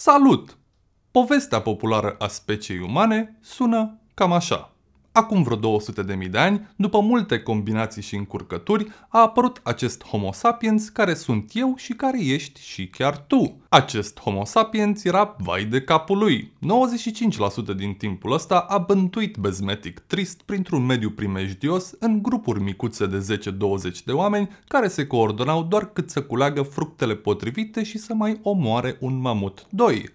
Salut! Povestea populară a speciei umane sună cam așa. Acum vreo 200 de mii de ani, după multe combinații și încurcături, a apărut acest Homo sapiens care sunt eu și care ești și chiar tu. Acest Homo sapiens era vai de capul lui. 95% din timpul ăsta a bântuit bezmetic trist printr-un mediu primejdios în grupuri micuțe de 10-20 de oameni care se coordonau doar cât să culeagă fructele potrivite și să mai omoare un mamut 2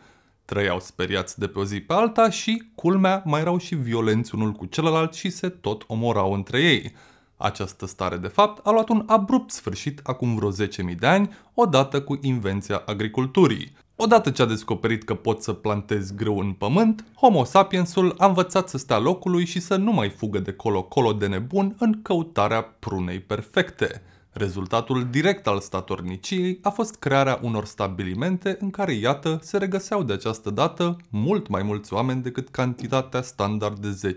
trăiau speriați de pe o zi pe alta și, culmea, mai erau și violenți unul cu celălalt și se tot omorau între ei. Această stare de fapt a luat un abrupt sfârșit acum vreo 10.000 de ani, odată cu invenția agriculturii. Odată ce a descoperit că pot să plantezi grâu în pământ, Homo sapiensul a învățat să stea locului și să nu mai fugă de colo-colo de nebun în căutarea prunei perfecte. Rezultatul direct al statorniciei a fost crearea unor stabilimente în care, iată, se regăseau de această dată mult mai mulți oameni decât cantitatea standard de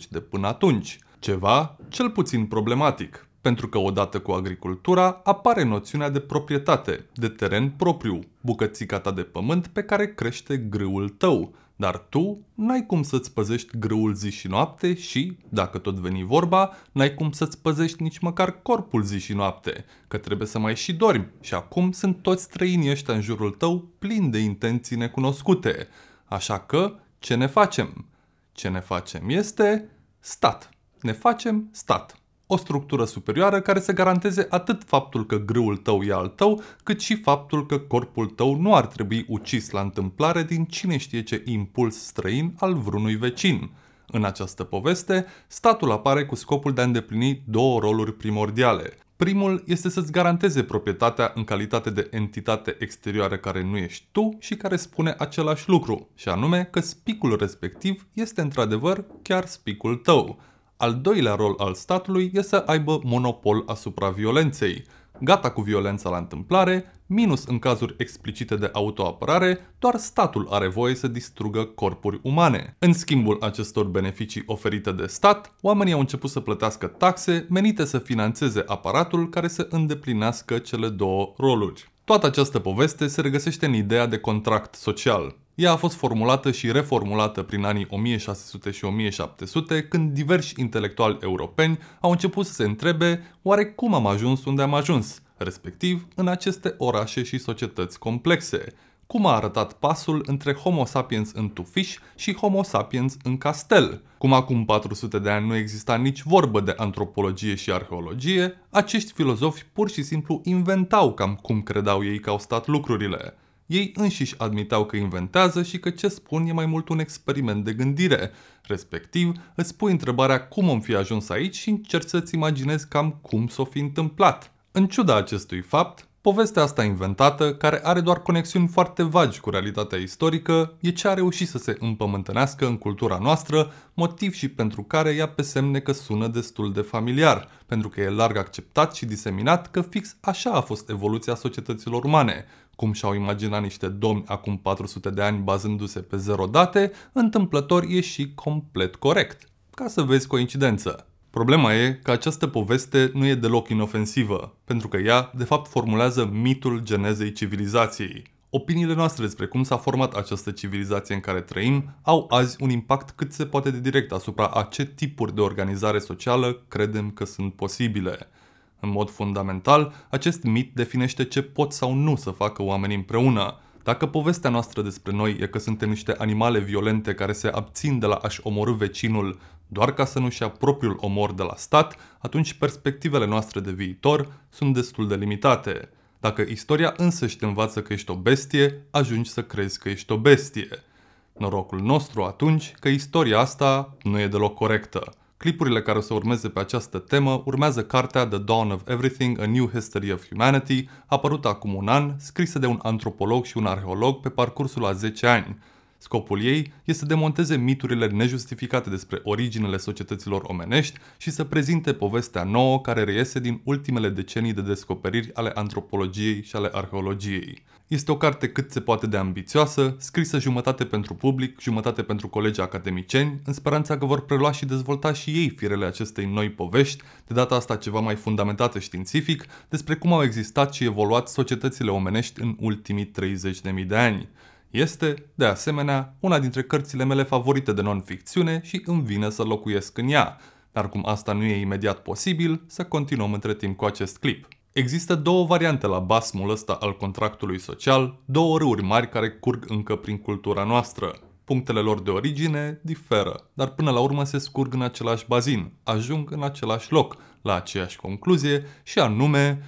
10-20 de până atunci. Ceva cel puțin problematic, pentru că odată cu agricultura apare noțiunea de proprietate, de teren propriu, bucățica ta de pământ pe care crește grâul tău, dar tu n-ai cum să-ți păzești grâul zi și noapte și, dacă tot veni vorba, n-ai cum să-ți păzești nici măcar corpul zi și noapte, că trebuie să mai și dormi și acum sunt toți străinii ăștia în jurul tău plini de intenții necunoscute. Așa că, ce ne facem? Ce ne facem este stat. Ne facem stat o structură superioară care să garanteze atât faptul că grâul tău e al tău, cât și faptul că corpul tău nu ar trebui ucis la întâmplare din cine știe ce impuls străin al vreunui vecin. În această poveste, statul apare cu scopul de a îndeplini două roluri primordiale. Primul este să-ți garanteze proprietatea în calitate de entitate exterioară care nu ești tu și care spune același lucru, și anume că spicul respectiv este într-adevăr chiar spicul tău. Al doilea rol al statului este să aibă monopol asupra violenței. Gata cu violența la întâmplare, minus în cazuri explicite de autoapărare, doar statul are voie să distrugă corpuri umane. În schimbul acestor beneficii oferite de stat, oamenii au început să plătească taxe menite să financeze aparatul care să îndeplinească cele două roluri. Toată această poveste se regăsește în ideea de contract social. Ea a fost formulată și reformulată prin anii 1600 și 1700, când diversi intelectuali europeni au început să se întrebe oare cum am ajuns unde am ajuns, respectiv în aceste orașe și societăți complexe, cum a arătat pasul între Homo sapiens în tufiș și Homo sapiens în castel. Cum acum 400 de ani nu exista nici vorbă de antropologie și arheologie, acești filozofi pur și simplu inventau cam cum credeau ei că au stat lucrurile. Ei înșiși admitau că inventează și că ce spun e mai mult un experiment de gândire. Respectiv, îți pui întrebarea cum am fi ajuns aici și încerci să-ți imaginezi cam cum s-o fi întâmplat. În ciuda acestui fapt, povestea asta inventată, care are doar conexiuni foarte vagi cu realitatea istorică, e ce a reușit să se împământenească în cultura noastră, motiv și pentru care ea pe semne că sună destul de familiar, pentru că e larg acceptat și diseminat că fix așa a fost evoluția societăților umane – cum și-au imaginat niște domni acum 400 de ani bazându-se pe zero date, întâmplător e și complet corect. Ca să vezi coincidență. Problema e că această poveste nu e deloc inofensivă, pentru că ea, de fapt, formulează mitul genezei civilizației. Opiniile noastre despre cum s-a format această civilizație în care trăim au azi un impact cât se poate de direct asupra a ce tipuri de organizare socială credem că sunt posibile. În mod fundamental, acest mit definește ce pot sau nu să facă oamenii împreună. Dacă povestea noastră despre noi e că suntem niște animale violente care se abțin de la a-și omorâ vecinul doar ca să nu-și ia propriul omor de la stat, atunci perspectivele noastre de viitor sunt destul de limitate. Dacă istoria însă te învață că ești o bestie, ajungi să crezi că ești o bestie. Norocul nostru atunci că istoria asta nu e deloc corectă. Clipurile care o să urmeze pe această temă urmează cartea The Dawn of Everything, A New History of Humanity, apărută acum un an, scrisă de un antropolog și un arheolog pe parcursul a 10 ani, Scopul ei este să demonteze miturile nejustificate despre originele societăților omenești și să prezinte povestea nouă care reiese din ultimele decenii de descoperiri ale antropologiei și ale arheologiei. Este o carte cât se poate de ambițioasă, scrisă jumătate pentru public, jumătate pentru colegi academicieni, în speranța că vor prelua și dezvolta și ei firele acestei noi povești, de data asta ceva mai fundamentate științific, despre cum au existat și evoluat societățile omenești în ultimii 30.000 de ani. Este, de asemenea, una dintre cărțile mele favorite de non-ficțiune și îmi vine să locuiesc în ea, dar cum asta nu e imediat posibil, să continuăm între timp cu acest clip. Există două variante la basmul ăsta al contractului social, două râuri mari care curg încă prin cultura noastră. Punctele lor de origine diferă, dar până la urmă se scurg în același bazin, ajung în același loc, la aceeași concluzie și anume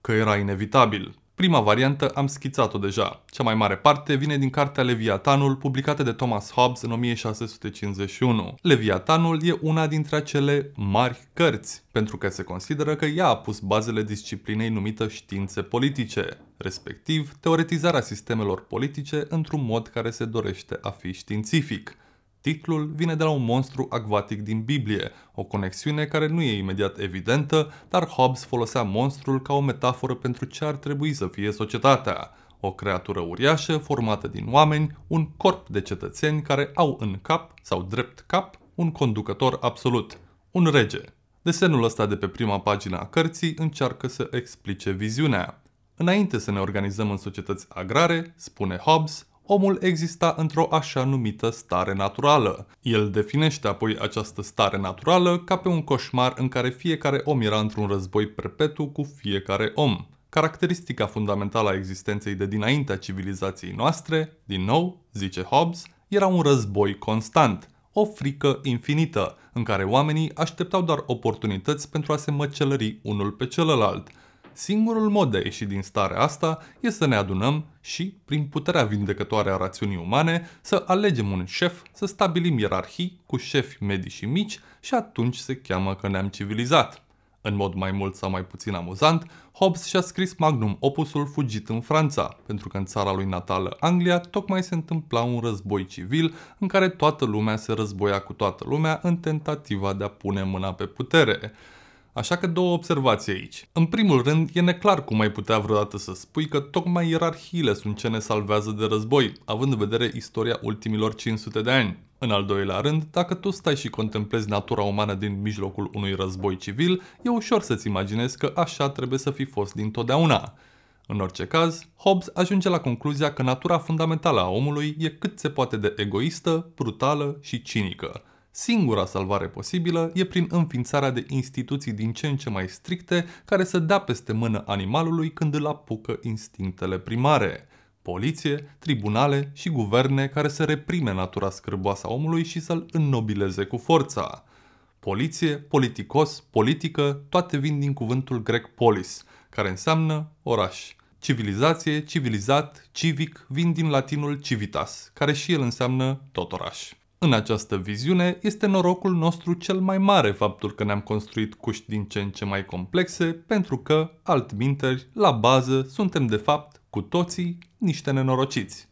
că era inevitabil. Prima variantă am schițat-o deja. Cea mai mare parte vine din cartea Leviatanul, publicată de Thomas Hobbes în 1651. Leviatanul e una dintre acele mari cărți, pentru că se consideră că ea a pus bazele disciplinei numită științe politice, respectiv teoretizarea sistemelor politice într-un mod care se dorește a fi științific. Titlul vine de la un monstru acvatic din Biblie, o conexiune care nu e imediat evidentă, dar Hobbes folosea monstrul ca o metaforă pentru ce ar trebui să fie societatea. O creatură uriașă formată din oameni, un corp de cetățeni care au în cap sau drept cap un conducător absolut, un rege. Desenul ăsta de pe prima pagină a cărții încearcă să explice viziunea. Înainte să ne organizăm în societăți agrare, spune Hobbes, omul exista într-o așa numită stare naturală. El definește apoi această stare naturală ca pe un coșmar în care fiecare om era într-un război perpetu cu fiecare om. Caracteristica fundamentală a existenței de dinaintea civilizației noastre, din nou, zice Hobbes, era un război constant, o frică infinită, în care oamenii așteptau doar oportunități pentru a se măcelări unul pe celălalt – Singurul mod de a ieși din starea asta este să ne adunăm și, prin puterea vindecătoare a rațiunii umane, să alegem un șef, să stabilim ierarhii cu șefi medii și mici și atunci se cheamă că ne-am civilizat. În mod mai mult sau mai puțin amuzant, Hobbes și-a scris magnum opusul fugit în Franța, pentru că în țara lui natală, Anglia, tocmai se întâmpla un război civil în care toată lumea se războia cu toată lumea în tentativa de a pune mâna pe putere. Așa că două observații aici. În primul rând, e neclar cum ai putea vreodată să spui că tocmai ierarhiile sunt ce ne salvează de război, având în vedere istoria ultimilor 500 de ani. În al doilea rând, dacă tu stai și contemplezi natura umană din mijlocul unui război civil, e ușor să-ți imaginezi că așa trebuie să fi fost dintotdeauna. În orice caz, Hobbes ajunge la concluzia că natura fundamentală a omului e cât se poate de egoistă, brutală și cinică. Singura salvare posibilă e prin înființarea de instituții din ce în ce mai stricte care să dea peste mână animalului când îl apucă instinctele primare. Poliție, tribunale și guverne care să reprime natura scârboasă a omului și să-l înnobileze cu forța. Poliție, politicos, politică, toate vin din cuvântul grec polis, care înseamnă oraș. Civilizație, civilizat, civic vin din latinul civitas, care și el înseamnă tot oraș. În această viziune, este norocul nostru cel mai mare faptul că ne-am construit cuști din ce în ce mai complexe, pentru că, altminteri, la bază, suntem de fapt, cu toții, niște nenorociți.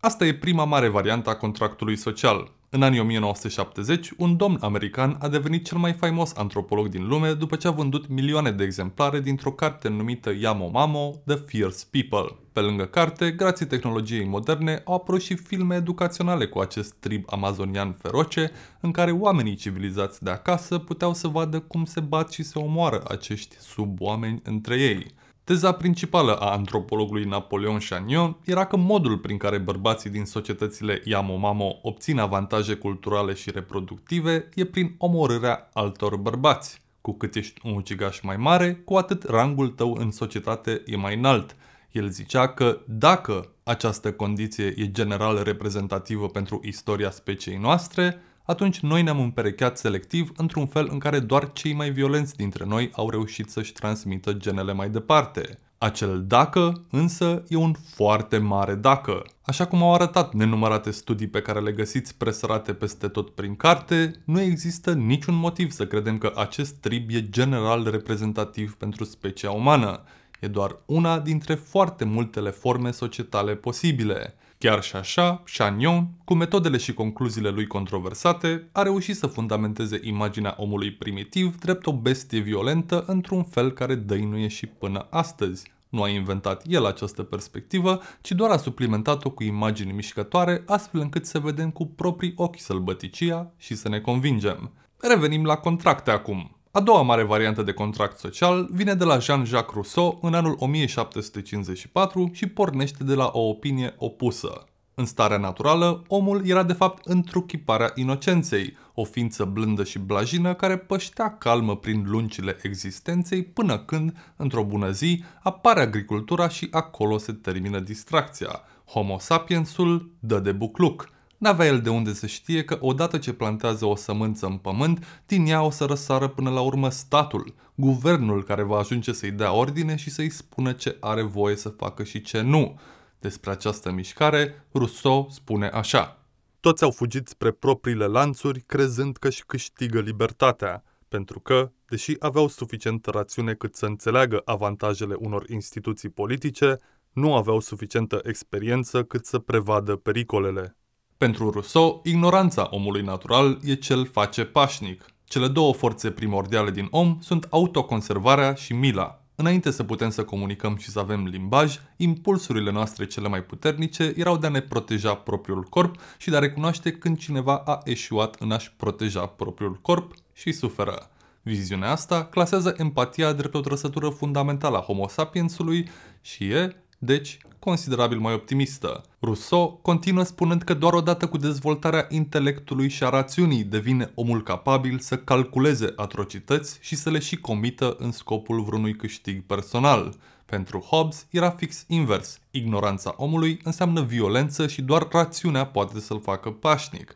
Asta e prima mare variantă a contractului social – în anii 1970, un domn american a devenit cel mai faimos antropolog din lume după ce a vândut milioane de exemplare dintr-o carte numită Yamo Mamo, The Fierce People. Pe lângă carte, grație tehnologiei moderne, au apărut și filme educaționale cu acest trib amazonian feroce, în care oamenii civilizați de acasă puteau să vadă cum se bat și se omoară acești suboameni între ei. Teza principală a antropologului Napoleon Chagnon era că modul prin care bărbații din societățile Yamomamo obțin avantaje culturale și reproductive e prin omorârea altor bărbați. Cu cât ești un ucigaș mai mare, cu atât rangul tău în societate e mai înalt. El zicea că dacă această condiție e general reprezentativă pentru istoria speciei noastre, atunci noi ne-am împerecheat selectiv într-un fel în care doar cei mai violenți dintre noi au reușit să-și transmită genele mai departe. Acel dacă, însă, e un foarte mare dacă. Așa cum au arătat nenumărate studii pe care le găsiți presărate peste tot prin carte, nu există niciun motiv să credem că acest trib e general reprezentativ pentru specia umană. E doar una dintre foarte multele forme societale posibile. Chiar și așa, Chagnon, cu metodele și concluziile lui controversate, a reușit să fundamenteze imaginea omului primitiv drept o bestie violentă într-un fel care dăinuie și până astăzi. Nu a inventat el această perspectivă, ci doar a suplimentat-o cu imagini mișcătoare, astfel încât să vedem cu proprii ochi sălbăticia și să ne convingem. Revenim la contracte acum. A doua mare variantă de contract social vine de la Jean-Jacques Rousseau în anul 1754 și pornește de la o opinie opusă. În starea naturală, omul era de fapt întruchiparea inocenței, o ființă blândă și blajină care păștea calmă prin lungile existenței până când, într-o bună zi, apare agricultura și acolo se termină distracția. Homo sapiensul dă de bucluc – N-avea el de unde să știe că odată ce plantează o sămânță în pământ, din ea o să răsară până la urmă statul, guvernul care va ajunge să-i dea ordine și să-i spună ce are voie să facă și ce nu. Despre această mișcare, Rousseau spune așa. Toți au fugit spre propriile lanțuri, crezând că își câștigă libertatea, pentru că, deși aveau suficient rațiune cât să înțeleagă avantajele unor instituții politice, nu aveau suficientă experiență cât să prevadă pericolele. Pentru Rousseau, ignoranța omului natural e cel face pașnic. Cele două forțe primordiale din om sunt autoconservarea și mila. Înainte să putem să comunicăm și să avem limbaj, impulsurile noastre cele mai puternice erau de a ne proteja propriul corp și de a recunoaște când cineva a eșuat în a-și proteja propriul corp și suferă. Viziunea asta clasează empatia drept o trăsătură fundamentală a homo sapiensului și e deci considerabil mai optimistă. Rousseau continuă spunând că doar odată cu dezvoltarea intelectului și a rațiunii devine omul capabil să calculeze atrocități și să le și comită în scopul vreunui câștig personal. Pentru Hobbes era fix invers. Ignoranța omului înseamnă violență și doar rațiunea poate să-l facă pașnic.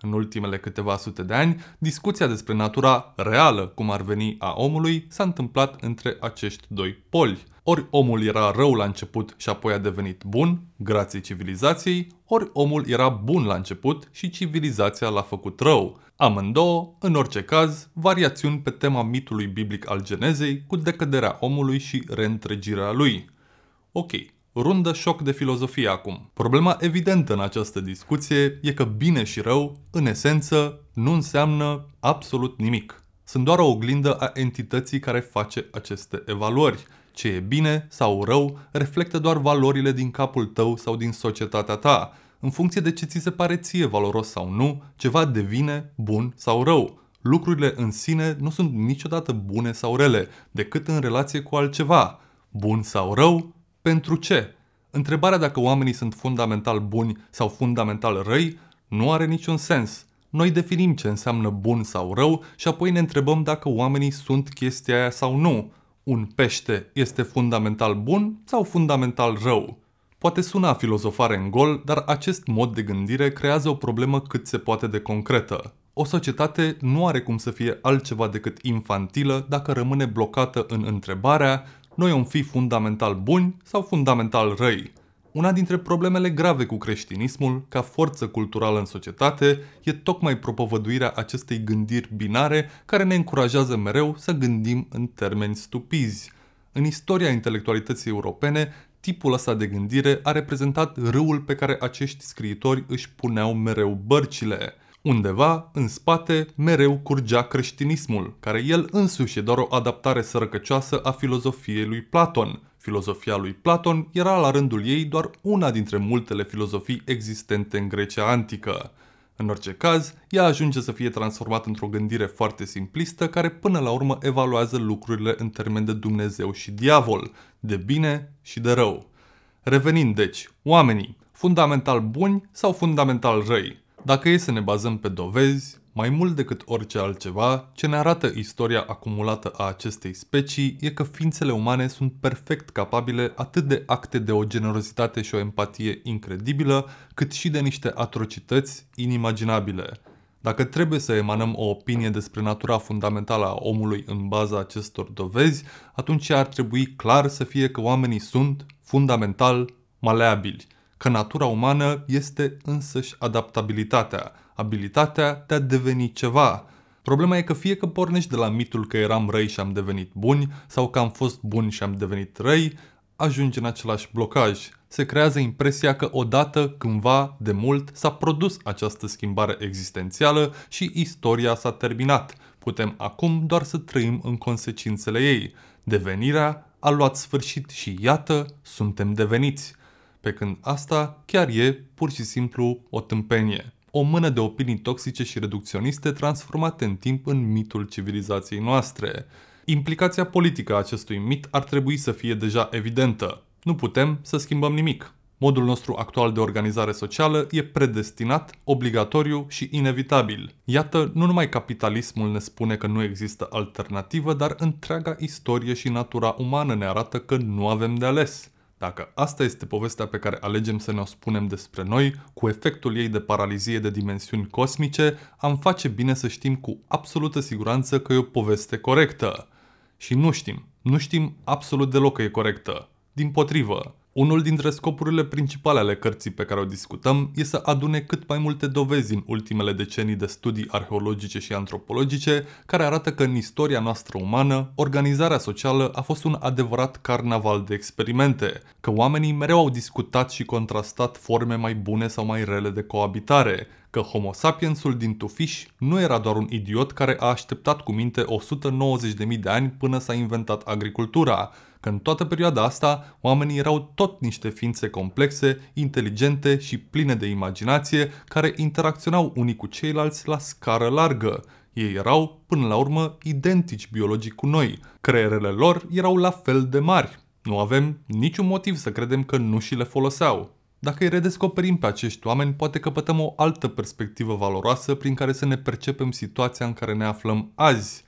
În ultimele câteva sute de ani, discuția despre natura reală, cum ar veni, a omului, s-a întâmplat între acești doi poli – ori omul era rău la început și apoi a devenit bun, grație civilizației, ori omul era bun la început și civilizația l-a făcut rău. Amândouă, în orice caz, variațiuni pe tema mitului biblic al genezei cu decăderea omului și reîntregirea lui. Ok, rundă șoc de filozofie acum. Problema evidentă în această discuție e că bine și rău, în esență, nu înseamnă absolut nimic. Sunt doar o oglindă a entității care face aceste evaluări – ce e bine sau rău reflectă doar valorile din capul tău sau din societatea ta. În funcție de ce ți se pare ție valoros sau nu, ceva devine bun sau rău. Lucrurile în sine nu sunt niciodată bune sau rele, decât în relație cu altceva. Bun sau rău? Pentru ce? Întrebarea dacă oamenii sunt fundamental buni sau fundamental răi nu are niciun sens. Noi definim ce înseamnă bun sau rău și apoi ne întrebăm dacă oamenii sunt chestia aia sau nu un pește este fundamental bun sau fundamental rău. Poate suna filozofare în gol, dar acest mod de gândire creează o problemă cât se poate de concretă. O societate nu are cum să fie altceva decât infantilă dacă rămâne blocată în întrebarea noi om fi fundamental buni sau fundamental răi. Una dintre problemele grave cu creștinismul, ca forță culturală în societate, e tocmai propovăduirea acestei gândiri binare care ne încurajează mereu să gândim în termeni stupizi. În istoria intelectualității europene, tipul ăsta de gândire a reprezentat râul pe care acești scriitori își puneau mereu bărcile. Undeva, în spate, mereu curgea creștinismul, care el însuși e doar o adaptare sărăcăcioasă a filozofiei lui Platon – Filozofia lui Platon era la rândul ei doar una dintre multele filozofii existente în Grecia antică. În orice caz, ea ajunge să fie transformată într-o gândire foarte simplistă care până la urmă evaluează lucrurile în termen de Dumnezeu și diavol, de bine și de rău. Revenind deci, oamenii, fundamental buni sau fundamental răi, dacă e să ne bazăm pe dovezi, mai mult decât orice altceva, ce ne arată istoria acumulată a acestei specii e că ființele umane sunt perfect capabile atât de acte de o generozitate și o empatie incredibilă, cât și de niște atrocități inimaginabile. Dacă trebuie să emanăm o opinie despre natura fundamentală a omului în baza acestor dovezi, atunci ar trebui clar să fie că oamenii sunt, fundamental, maleabili, că natura umană este însăși adaptabilitatea – abilitatea de a deveni ceva. Problema e că fie că pornești de la mitul că eram răi și am devenit buni, sau că am fost buni și am devenit răi, ajungi în același blocaj. Se creează impresia că odată, cândva, de mult, s-a produs această schimbare existențială și istoria s-a terminat. Putem acum doar să trăim în consecințele ei. Devenirea a luat sfârșit și iată, suntem deveniți. Pe când asta chiar e pur și simplu o tâmpenie o mână de opinii toxice și reducționiste transformate în timp în mitul civilizației noastre. Implicația politică a acestui mit ar trebui să fie deja evidentă. Nu putem să schimbăm nimic. Modul nostru actual de organizare socială e predestinat, obligatoriu și inevitabil. Iată, nu numai capitalismul ne spune că nu există alternativă, dar întreaga istorie și natura umană ne arată că nu avem de ales. Dacă asta este povestea pe care alegem să ne o spunem despre noi, cu efectul ei de paralizie de dimensiuni cosmice, am face bine să știm cu absolută siguranță că e o poveste corectă. Și nu știm, nu știm absolut deloc că e corectă. Din potrivă, unul dintre scopurile principale ale cărții pe care o discutăm e să adune cât mai multe dovezi în ultimele decenii de studii arheologice și antropologice care arată că în istoria noastră umană, organizarea socială a fost un adevărat carnaval de experimente, că oamenii mereu au discutat și contrastat forme mai bune sau mai rele de coabitare, că Homo sapiensul din Tufiș nu era doar un idiot care a așteptat cu minte 190.000 de ani până s-a inventat agricultura, că în toată perioada asta oamenii erau tot niște ființe complexe, inteligente și pline de imaginație, care interacționau unii cu ceilalți la scară largă. Ei erau, până la urmă, identici biologic cu noi. Creierele lor erau la fel de mari. Nu avem niciun motiv să credem că nu și le foloseau. Dacă îi redescoperim pe acești oameni, poate căpătăm o altă perspectivă valoroasă prin care să ne percepem situația în care ne aflăm azi.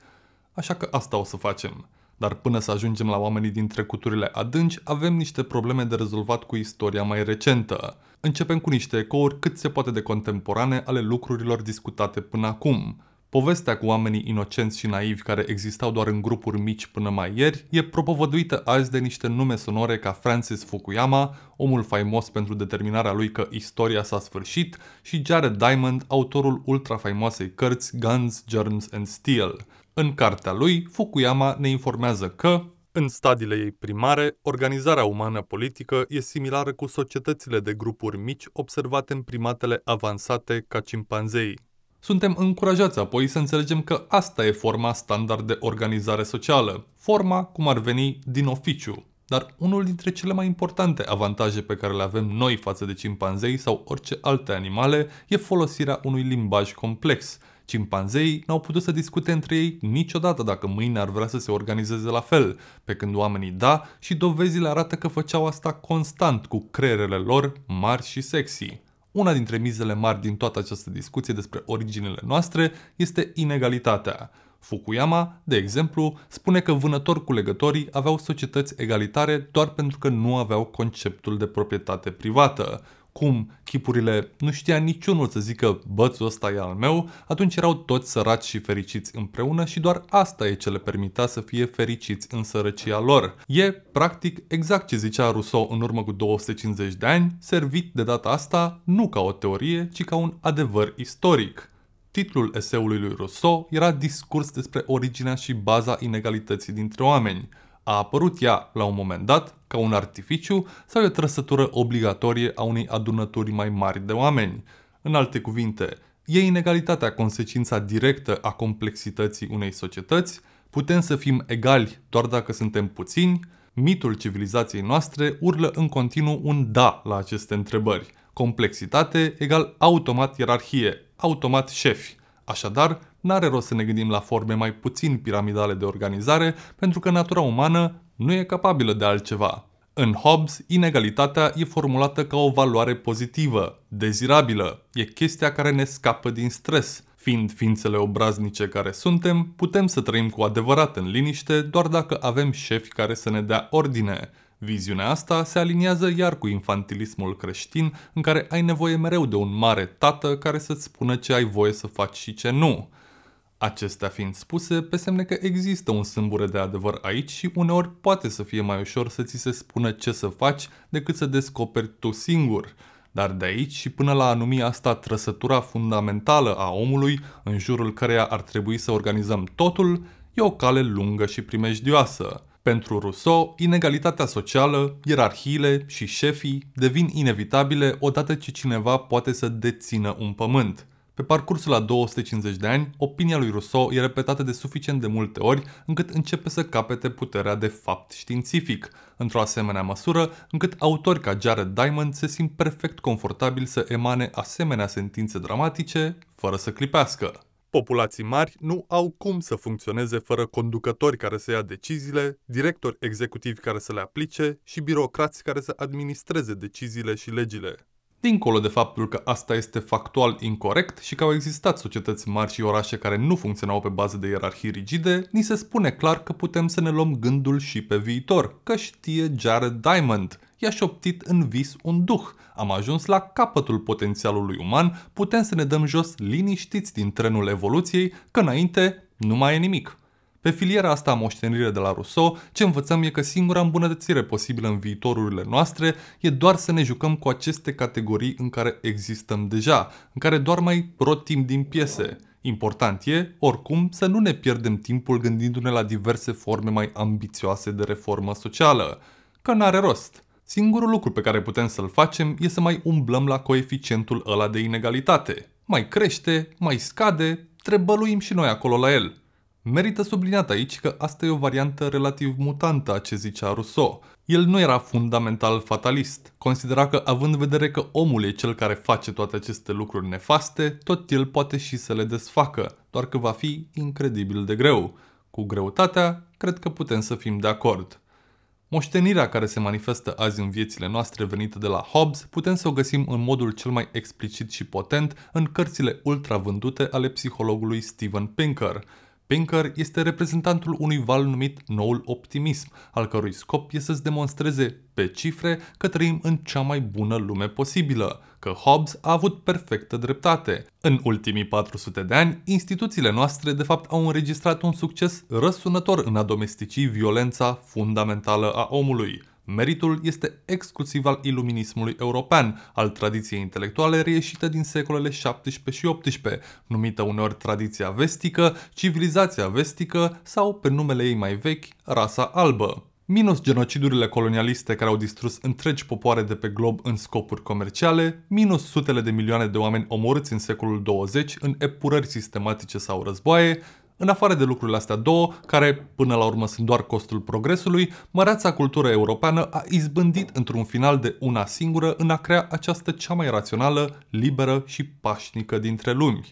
Așa că asta o să facem. Dar până să ajungem la oamenii din trecuturile adânci, avem niște probleme de rezolvat cu istoria mai recentă. Începem cu niște ecouri cât se poate de contemporane ale lucrurilor discutate până acum. Povestea cu oamenii inocenți și naivi care existau doar în grupuri mici până mai ieri e propovăduită azi de niște nume sonore ca Francis Fukuyama, omul faimos pentru determinarea lui că istoria s-a sfârșit, și Jared Diamond, autorul ultra faimoasei cărți Guns, Germs and Steel. În cartea lui, Fukuyama ne informează că în stadiile ei primare, organizarea umană politică e similară cu societățile de grupuri mici observate în primatele avansate ca cimpanzeii. Suntem încurajați apoi să înțelegem că asta e forma standard de organizare socială, forma cum ar veni din oficiu. Dar unul dintre cele mai importante avantaje pe care le avem noi față de cimpanzei sau orice alte animale e folosirea unui limbaj complex, Cimpanzei n-au putut să discute între ei niciodată dacă mâine ar vrea să se organizeze la fel, pe când oamenii da și dovezile arată că făceau asta constant cu creierele lor mari și sexy. Una dintre mizele mari din toată această discuție despre originele noastre este inegalitatea. Fukuyama, de exemplu, spune că vânători cu legătorii aveau societăți egalitare doar pentru că nu aveau conceptul de proprietate privată cum chipurile nu știa niciunul să zică bățul ăsta e al meu, atunci erau toți săraci și fericiți împreună și doar asta e ce le permitea să fie fericiți în sărăcia lor. E, practic, exact ce zicea Rousseau în urmă cu 250 de ani, servit de data asta nu ca o teorie, ci ca un adevăr istoric. Titlul eseului lui Rousseau era Discurs despre originea și baza inegalității dintre oameni – a apărut ea, la un moment dat, ca un artificiu sau o trăsătură obligatorie a unei adunături mai mari de oameni. În alte cuvinte, e inegalitatea consecința directă a complexității unei societăți, putem să fim egali doar dacă suntem puțini, mitul civilizației noastre urlă în continuu un da la aceste întrebări. Complexitate egal automat ierarhie, automat șefi. Așadar, n-are rost să ne gândim la forme mai puțin piramidale de organizare, pentru că natura umană nu e capabilă de altceva. În Hobbes, inegalitatea e formulată ca o valoare pozitivă, dezirabilă, e chestia care ne scapă din stres. Fiind ființele obraznice care suntem, putem să trăim cu adevărat în liniște doar dacă avem șefi care să ne dea ordine. Viziunea asta se aliniază iar cu infantilismul creștin în care ai nevoie mereu de un mare tată care să-ți spună ce ai voie să faci și ce nu. Acestea fiind spuse, pe semne că există un sâmbure de adevăr aici și uneori poate să fie mai ușor să ți se spună ce să faci decât să descoperi tu singur. Dar de aici și până la a asta trăsătura fundamentală a omului, în jurul căreia ar trebui să organizăm totul, e o cale lungă și primejdioasă. Pentru Rousseau, inegalitatea socială, ierarhiile și șefii devin inevitabile odată ce cineva poate să dețină un pământ. Pe parcursul la 250 de ani, opinia lui Rousseau e repetată de suficient de multe ori încât începe să capete puterea de fapt științific, într-o asemenea măsură încât autori ca Jared Diamond se simt perfect confortabil să emane asemenea sentințe dramatice fără să clipească. Populații mari nu au cum să funcționeze fără conducători care să ia deciziile, directori executivi care să le aplice și birocrați care să administreze deciziile și legile. Dincolo de faptul că asta este factual incorrect și că au existat societăți mari și orașe care nu funcționau pe bază de ierarhii rigide, ni se spune clar că putem să ne luăm gândul și pe viitor, că știe Jared Diamond, i-a șoptit în vis un duh. Am ajuns la capătul potențialului uman, putem să ne dăm jos liniștiți din trenul evoluției, că înainte nu mai e nimic. Pe filiera asta moștenire de la Rousseau, ce învățăm e că singura îmbunătățire posibilă în viitorurile noastre e doar să ne jucăm cu aceste categorii în care existăm deja, în care doar mai rotim din piese. Important e, oricum, să nu ne pierdem timpul gândindu-ne la diverse forme mai ambițioase de reformă socială, că n-are rost. Singurul lucru pe care putem să-l facem e să mai umblăm la coeficientul ăla de inegalitate. Mai crește, mai scade, trebăluim și noi acolo la el. Merită subliniat aici că asta e o variantă relativ mutantă a ce zicea Rousseau. El nu era fundamental fatalist. Considera că, având în vedere că omul e cel care face toate aceste lucruri nefaste, tot el poate și să le desfacă, doar că va fi incredibil de greu. Cu greutatea, cred că putem să fim de acord. Moștenirea care se manifestă azi în viețile noastre venită de la Hobbes putem să o găsim în modul cel mai explicit și potent în cărțile ultra-vândute ale psihologului Steven Pinker, Pinker este reprezentantul unui val numit noul optimism, al cărui scop este să demonstreze pe cifre că trăim în cea mai bună lume posibilă, că Hobbes a avut perfectă dreptate. În ultimii 400 de ani, instituțiile noastre de fapt au înregistrat un succes răsunător în a domestici violența fundamentală a omului. Meritul este exclusiv al iluminismului european, al tradiției intelectuale reieșită din secolele 17 și 18, numită uneori tradiția vestică, civilizația vestică sau, pe numele ei mai vechi, rasa albă. Minus genocidurile colonialiste care au distrus întregi popoare de pe glob în scopuri comerciale, minus sutele de milioane de oameni omorâți în secolul 20 în epurări sistematice sau războaie, în afară de lucrurile astea două, care până la urmă sunt doar costul progresului, măreața cultură europeană a izbândit într-un final de una singură în a crea această cea mai rațională, liberă și pașnică dintre lumi.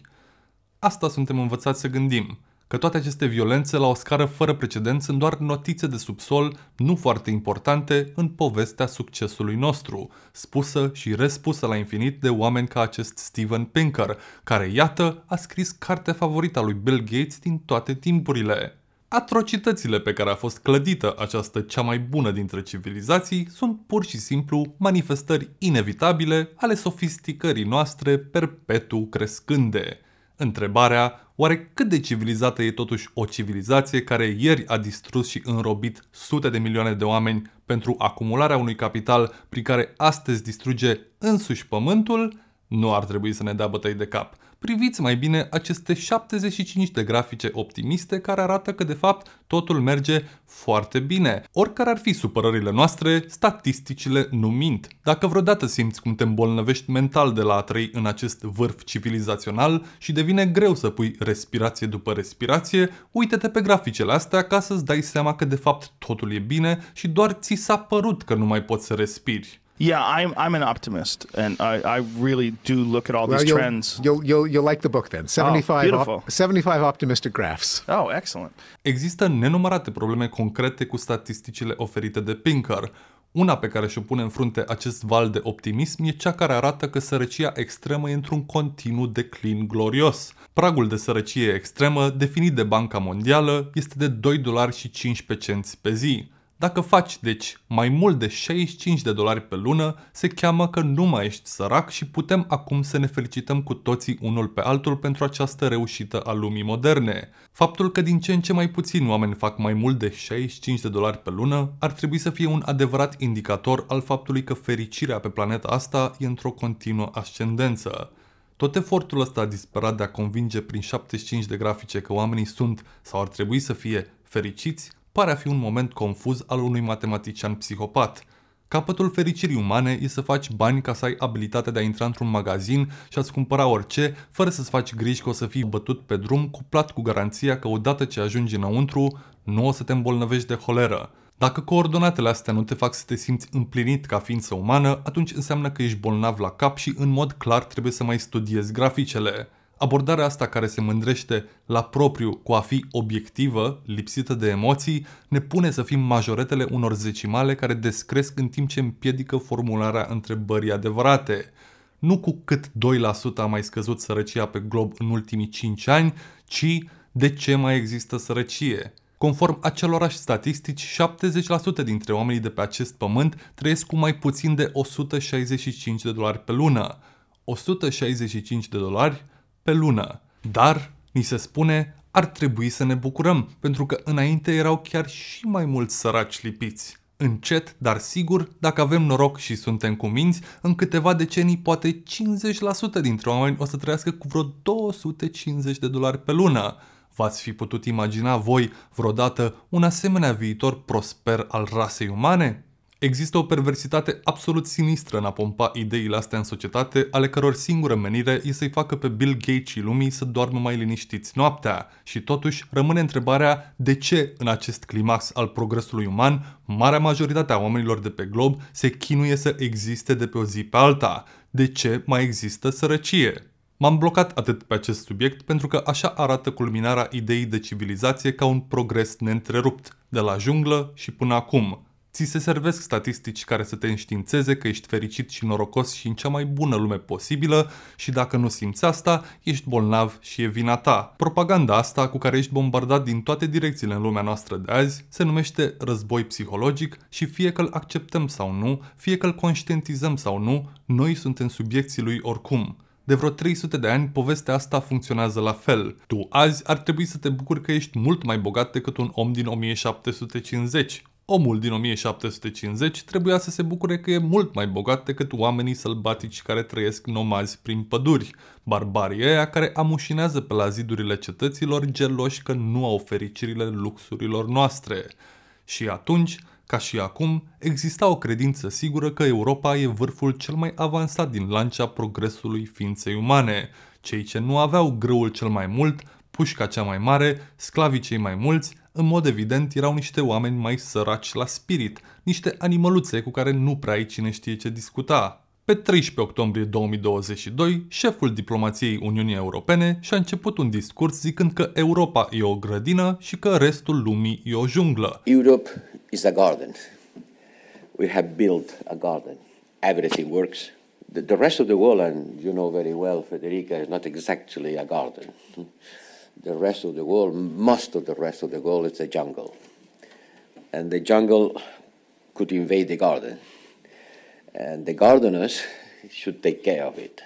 Asta suntem învățați să gândim – că toate aceste violențe la o scară fără precedent sunt doar notițe de subsol nu foarte importante în povestea succesului nostru, spusă și respusă la infinit de oameni ca acest Steven Pinker, care, iată, a scris cartea favorita lui Bill Gates din toate timpurile. Atrocitățile pe care a fost clădită această cea mai bună dintre civilizații sunt pur și simplu manifestări inevitabile ale sofisticării noastre perpetu crescânde. Întrebarea Oare cât de civilizată e totuși o civilizație care ieri a distrus și înrobit sute de milioane de oameni pentru acumularea unui capital prin care astăzi distruge însuși pământul? Nu ar trebui să ne dea bătăi de cap. Priviți mai bine aceste 75 de grafice optimiste care arată că de fapt totul merge foarte bine. Oricare ar fi supărările noastre, statisticile nu mint. Dacă vreodată simți cum te îmbolnăvești mental de la a trăi în acest vârf civilizațional și devine greu să pui respirație după respirație, uite-te pe graficele astea ca să-ți dai seama că de fapt totul e bine și doar ți s-a părut că nu mai poți să respiri. Yeah, I'm I'm an optimist, and I, I really do look at all well, these you'll, trends. You'll, you'll you'll like the book then. 75 oh, op 75 optimistic graphs. Oh, excellent. Există nenumărate probleme concrete cu statisticile oferite de Pinker. Una pe care și-o pune în frunte acest val de optimism e cea care arată că sărăcia extremă e într-un continuu declin glorios. Pragul de sărăcie extremă, definit de Banca Mondială, este de 2 dolari și 15 cenți pe zi. Dacă faci, deci, mai mult de 65 de dolari pe lună, se cheamă că nu mai ești sărac și putem acum să ne felicităm cu toții unul pe altul pentru această reușită a lumii moderne. Faptul că din ce în ce mai puțini oameni fac mai mult de 65 de dolari pe lună ar trebui să fie un adevărat indicator al faptului că fericirea pe planeta asta e într-o continuă ascendență. Tot efortul ăsta disperat de a convinge prin 75 de grafice că oamenii sunt sau ar trebui să fie fericiți pare a fi un moment confuz al unui matematician psihopat. Capătul fericirii umane e să faci bani ca să ai abilitatea de a intra într-un magazin și a-ți cumpăra orice, fără să-ți faci griji că o să fii bătut pe drum, cuplat cu garanția că odată ce ajungi înăuntru, nu o să te îmbolnăvești de holeră. Dacă coordonatele astea nu te fac să te simți împlinit ca ființă umană, atunci înseamnă că ești bolnav la cap și în mod clar trebuie să mai studiezi graficele. Abordarea asta care se mândrește la propriu cu a fi obiectivă, lipsită de emoții, ne pune să fim majoretele unor zecimale care descresc în timp ce împiedică formularea întrebării adevărate. Nu cu cât 2% a mai scăzut sărăcia pe glob în ultimii 5 ani, ci de ce mai există sărăcie. Conform acelorași statistici, 70% dintre oamenii de pe acest pământ trăiesc cu mai puțin de 165 de dolari pe lună. 165 de dolari pe lună. Dar, ni se spune, ar trebui să ne bucurăm, pentru că înainte erau chiar și mai mulți săraci lipiți. Încet, dar sigur, dacă avem noroc și suntem cuminți, în câteva decenii poate 50% dintre oameni o să trăiască cu vreo 250 de dolari pe lună. V-ați fi putut imagina voi vreodată un asemenea viitor prosper al rasei umane? Există o perversitate absolut sinistră în a pompa ideile astea în societate, ale căror singură menire e să-i facă pe Bill Gates și lumii să doarmă mai liniștiți noaptea. Și totuși rămâne întrebarea de ce în acest climax al progresului uman, marea majoritate a oamenilor de pe glob se chinuie să existe de pe o zi pe alta. De ce mai există sărăcie? M-am blocat atât pe acest subiect pentru că așa arată culminarea ideii de civilizație ca un progres neîntrerupt, de la junglă și până acum – Ți se servesc statistici care să te înștiințeze că ești fericit și norocos și în cea mai bună lume posibilă și dacă nu simți asta, ești bolnav și e vina ta. Propaganda asta cu care ești bombardat din toate direcțiile în lumea noastră de azi se numește război psihologic și fie că îl acceptăm sau nu, fie că îl conștientizăm sau nu, noi suntem subiecții lui oricum. De vreo 300 de ani, povestea asta funcționează la fel. Tu azi ar trebui să te bucuri că ești mult mai bogat decât un om din 1750. Omul din 1750 trebuia să se bucure că e mult mai bogat decât oamenii sălbatici care trăiesc nomazi prin păduri, barbarii aia care amușinează pe la zidurile cetăților geloși că nu au fericirile luxurilor noastre. Și atunci, ca și acum, exista o credință sigură că Europa e vârful cel mai avansat din lancia progresului ființei umane. Cei ce nu aveau grâul cel mai mult, pușca cea mai mare, sclavii cei mai mulți, în mod evident, erau niște oameni mai săraci la spirit, niște animăluțe cu care nu prea ai cine știe ce discuta. Pe 13 octombrie 2022, șeful diplomației Uniunii Europene și-a început un discurs zicând că Europa e o grădină și că restul lumii e o junglă. Europe is a garden. We have built a garden. Everything works. The, the rest of the world, and you know very well, Federica, is not exactly a garden the rest of the world, most of the rest of the world, is a jungle. And the jungle could invade the garden. And the gardeners should take care of it.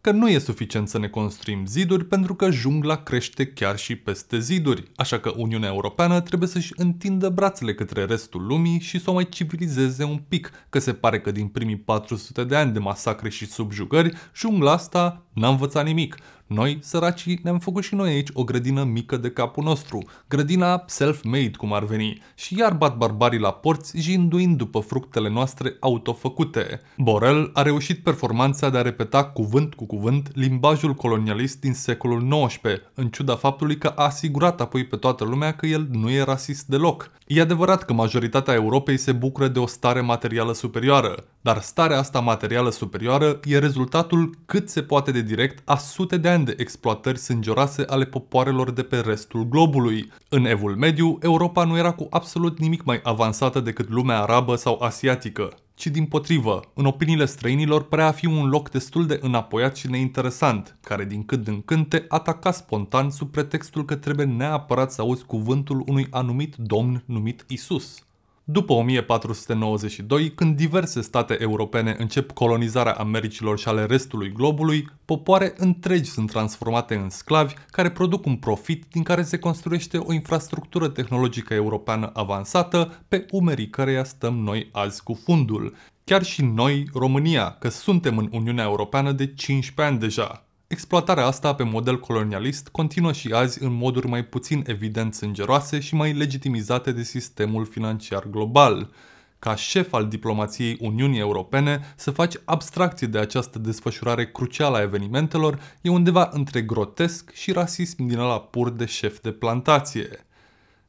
Că nu e suficient să ne construim ziduri pentru că jungla crește chiar și peste ziduri, așa că Uniunea Europeană trebuie să-și întindă brațele către restul lumii și să o mai civilizeze un pic, că se pare că din primii 400 de ani de masacre și subjugări, jungla asta n-a învățat nimic, noi, săracii, ne-am făcut și noi aici o grădină mică de capul nostru, grădina self-made cum ar veni, și iar bat barbarii la porți jinduind după fructele noastre autofăcute. Borel a reușit performanța de a repeta cuvânt cu cuvânt limbajul colonialist din secolul XIX, în ciuda faptului că a asigurat apoi pe toată lumea că el nu e rasist deloc. E adevărat că majoritatea Europei se bucură de o stare materială superioară, dar starea asta materială superioară e rezultatul cât se poate de direct a sute de ani de exploatări sângeroase ale popoarelor de pe restul globului. În evul mediu, Europa nu era cu absolut nimic mai avansată decât lumea arabă sau asiatică ci din potrivă, în opiniile străinilor prea a fi un loc destul de înapoiat și neinteresant, care din când în când te ataca spontan sub pretextul că trebuie neapărat să auzi cuvântul unui anumit domn numit Isus. După 1492, când diverse state europene încep colonizarea Americilor și ale restului globului, popoare întregi sunt transformate în sclavi care produc un profit din care se construiește o infrastructură tehnologică europeană avansată pe umerii căreia stăm noi azi cu fundul. Chiar și noi, România, că suntem în Uniunea Europeană de 15 ani deja. Exploatarea asta pe model colonialist continuă și azi în moduri mai puțin evident sângeroase și mai legitimizate de sistemul financiar global. Ca șef al diplomației Uniunii Europene, să faci abstracție de această desfășurare crucială a evenimentelor e undeva între grotesc și rasism din ala pur de șef de plantație.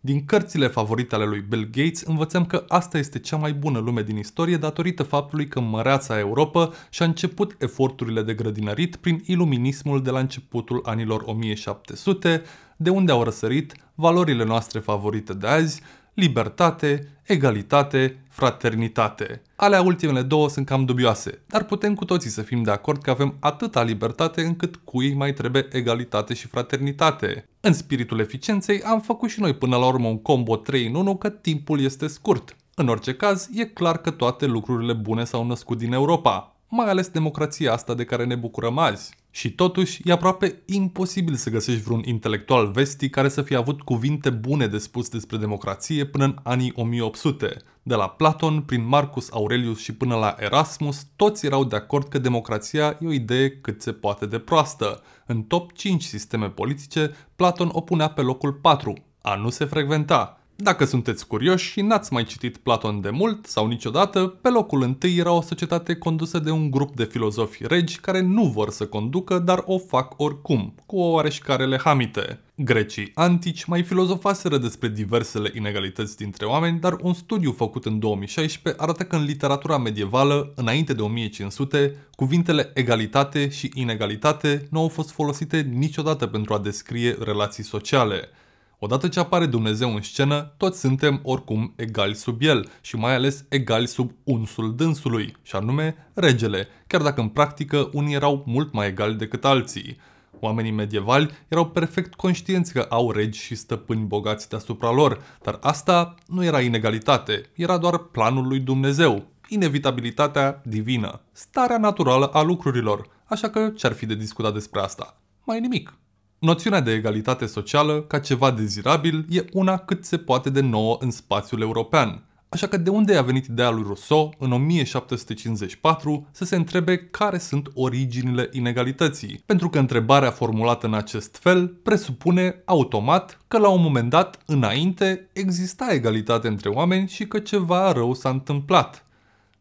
Din cărțile favorite ale lui Bill Gates învățăm că asta este cea mai bună lume din istorie datorită faptului că măreața Europa și-a început eforturile de grădinărit prin iluminismul de la începutul anilor 1700, de unde au răsărit valorile noastre favorite de azi, libertate, egalitate, fraternitate. Alea ultimele două sunt cam dubioase, dar putem cu toții să fim de acord că avem atâta libertate încât cui mai trebuie egalitate și fraternitate. În spiritul eficienței am făcut și noi până la urmă un combo 3 în 1 că timpul este scurt. În orice caz, e clar că toate lucrurile bune s-au născut din Europa, mai ales democrația asta de care ne bucurăm azi. Și totuși, e aproape imposibil să găsești vreun intelectual vestic care să fie avut cuvinte bune de spus despre democrație până în anii 1800. De la Platon, prin Marcus Aurelius și până la Erasmus, toți erau de acord că democrația e o idee cât se poate de proastă. În top 5 sisteme politice, Platon o punea pe locul 4, a nu se frecventa. Dacă sunteți curioși și n-ați mai citit Platon de mult sau niciodată, pe locul întâi era o societate condusă de un grup de filozofi regi care nu vor să conducă, dar o fac oricum, cu o oareșcare lehamite. Grecii antici mai filozofaseră despre diversele inegalități dintre oameni, dar un studiu făcut în 2016 arată că în literatura medievală, înainte de 1500, cuvintele egalitate și inegalitate nu au fost folosite niciodată pentru a descrie relații sociale – Odată ce apare Dumnezeu în scenă, toți suntem oricum egali sub el și mai ales egali sub unsul dânsului, și anume regele, chiar dacă în practică unii erau mult mai egali decât alții. Oamenii medievali erau perfect conștienți că au regi și stăpâni bogați deasupra lor, dar asta nu era inegalitate, era doar planul lui Dumnezeu, inevitabilitatea divină, starea naturală a lucrurilor, așa că ce-ar fi de discutat despre asta? Mai nimic. Noțiunea de egalitate socială ca ceva dezirabil e una cât se poate de nouă în spațiul european, așa că de unde a venit ideea lui Rousseau în 1754 să se întrebe care sunt originile inegalității, pentru că întrebarea formulată în acest fel presupune automat că la un moment dat înainte exista egalitate între oameni și că ceva rău s-a întâmplat.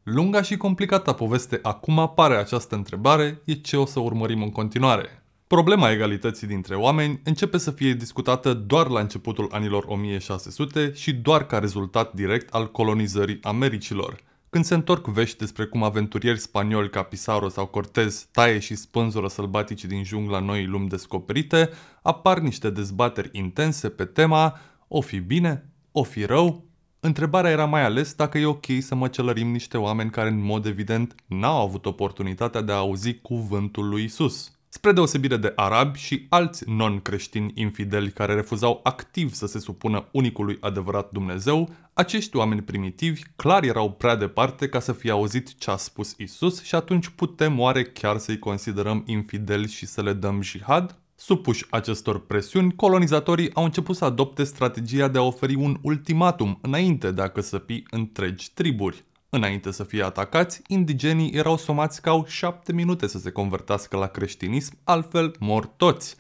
Lunga și complicată poveste acum apare această întrebare, e ce o să urmărim în continuare. Problema egalității dintre oameni începe să fie discutată doar la începutul anilor 1600 și doar ca rezultat direct al colonizării Americilor. Când se întorc vești despre cum aventurieri spanioli ca Pizarro sau Cortez taie și spânzură sălbatici din jungla noii lumi descoperite, apar niște dezbateri intense pe tema o fi bine, o fi rău, Întrebarea era mai ales dacă e ok să măcelărim niște oameni care în mod evident n-au avut oportunitatea de a auzi cuvântul lui Isus spre deosebire de arabi și alți non-creștini infideli care refuzau activ să se supună unicului adevărat Dumnezeu, acești oameni primitivi clar erau prea departe ca să fie auzit ce a spus Isus și atunci putem oare chiar să-i considerăm infideli și să le dăm jihad? Supuși acestor presiuni, colonizatorii au început să adopte strategia de a oferi un ultimatum înainte de a căsăpi întregi triburi. Înainte să fie atacați, indigenii erau somați că au șapte minute să se convertească la creștinism, altfel mor toți.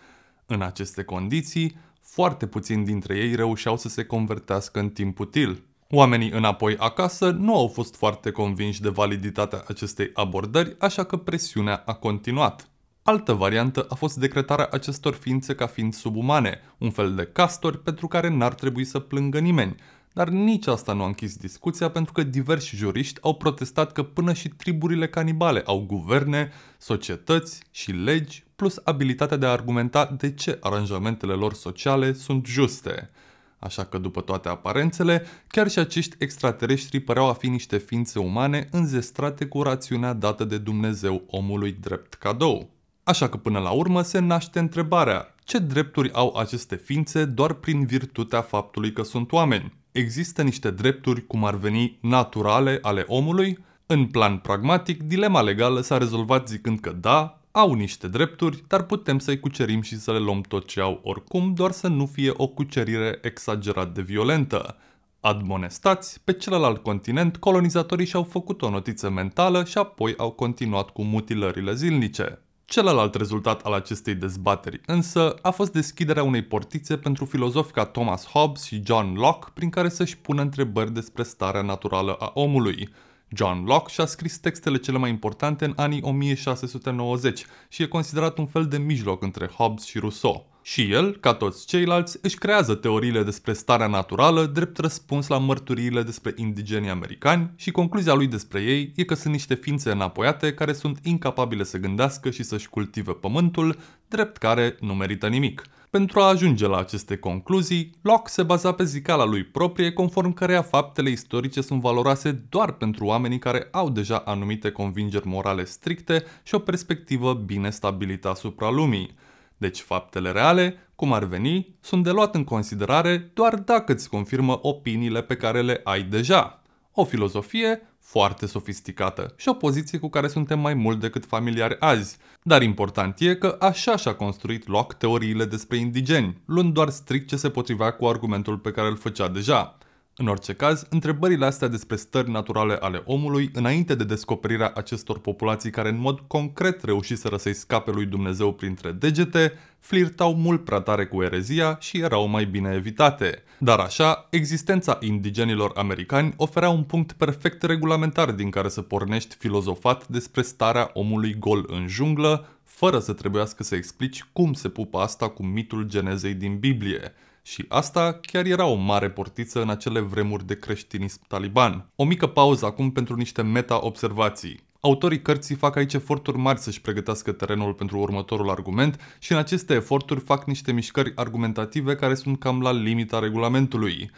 În aceste condiții, foarte puțini dintre ei reușeau să se convertească în timp util. Oamenii înapoi acasă nu au fost foarte convinși de validitatea acestei abordări, așa că presiunea a continuat. Altă variantă a fost decretarea acestor ființe ca fiind subumane, un fel de castori pentru care n-ar trebui să plângă nimeni – dar nici asta nu a închis discuția pentru că diversi juriști au protestat că până și triburile canibale au guverne, societăți și legi, plus abilitatea de a argumenta de ce aranjamentele lor sociale sunt juste. Așa că, după toate aparențele, chiar și acești extraterestri păreau a fi niște ființe umane înzestrate cu rațiunea dată de Dumnezeu omului drept cadou. Așa că, până la urmă, se naște întrebarea, ce drepturi au aceste ființe doar prin virtutea faptului că sunt oameni? există niște drepturi, cum ar veni, naturale ale omului? În plan pragmatic, dilema legală s-a rezolvat zicând că da, au niște drepturi, dar putem să-i cucerim și să le luăm tot ce au oricum, doar să nu fie o cucerire exagerat de violentă. Admonestați, pe celălalt continent, colonizatorii și-au făcut o notiță mentală și apoi au continuat cu mutilările zilnice. Celălalt rezultat al acestei dezbateri însă a fost deschiderea unei portițe pentru filozofica Thomas Hobbes și John Locke prin care să-și pună întrebări despre starea naturală a omului. John Locke și-a scris textele cele mai importante în anii 1690 și e considerat un fel de mijloc între Hobbes și Rousseau. Și el, ca toți ceilalți, își creează teoriile despre starea naturală drept răspuns la mărturiile despre indigenii americani și concluzia lui despre ei e că sunt niște ființe înapoiate care sunt incapabile să gândească și să-și cultive pământul, drept care nu merită nimic. Pentru a ajunge la aceste concluzii, Locke se baza pe zicala lui proprie conform căreia faptele istorice sunt valoroase doar pentru oamenii care au deja anumite convingeri morale stricte și o perspectivă bine stabilită asupra lumii. Deci faptele reale, cum ar veni, sunt de luat în considerare doar dacă îți confirmă opiniile pe care le ai deja. O filozofie foarte sofisticată și o poziție cu care suntem mai mult decât familiari azi. Dar important e că așa și-a construit loc teoriile despre indigeni, luând doar strict ce se potrivea cu argumentul pe care îl făcea deja. În orice caz, întrebările astea despre stări naturale ale omului, înainte de descoperirea acestor populații care în mod concret reușiseră să-i scape lui Dumnezeu printre degete, flirtau mult prea tare cu erezia și erau mai bine evitate. Dar așa, existența indigenilor americani oferea un punct perfect regulamentar din care să pornești filozofat despre starea omului gol în junglă, fără să trebuiască să explici cum se pupă asta cu mitul genezei din Biblie. Și asta chiar era o mare portiță în acele vremuri de creștinism taliban. O mică pauză acum pentru niște meta-observații. Autorii cărții fac aici eforturi mari să-și pregătească terenul pentru următorul argument și în aceste eforturi fac niște mișcări argumentative care sunt cam la limita regulamentului.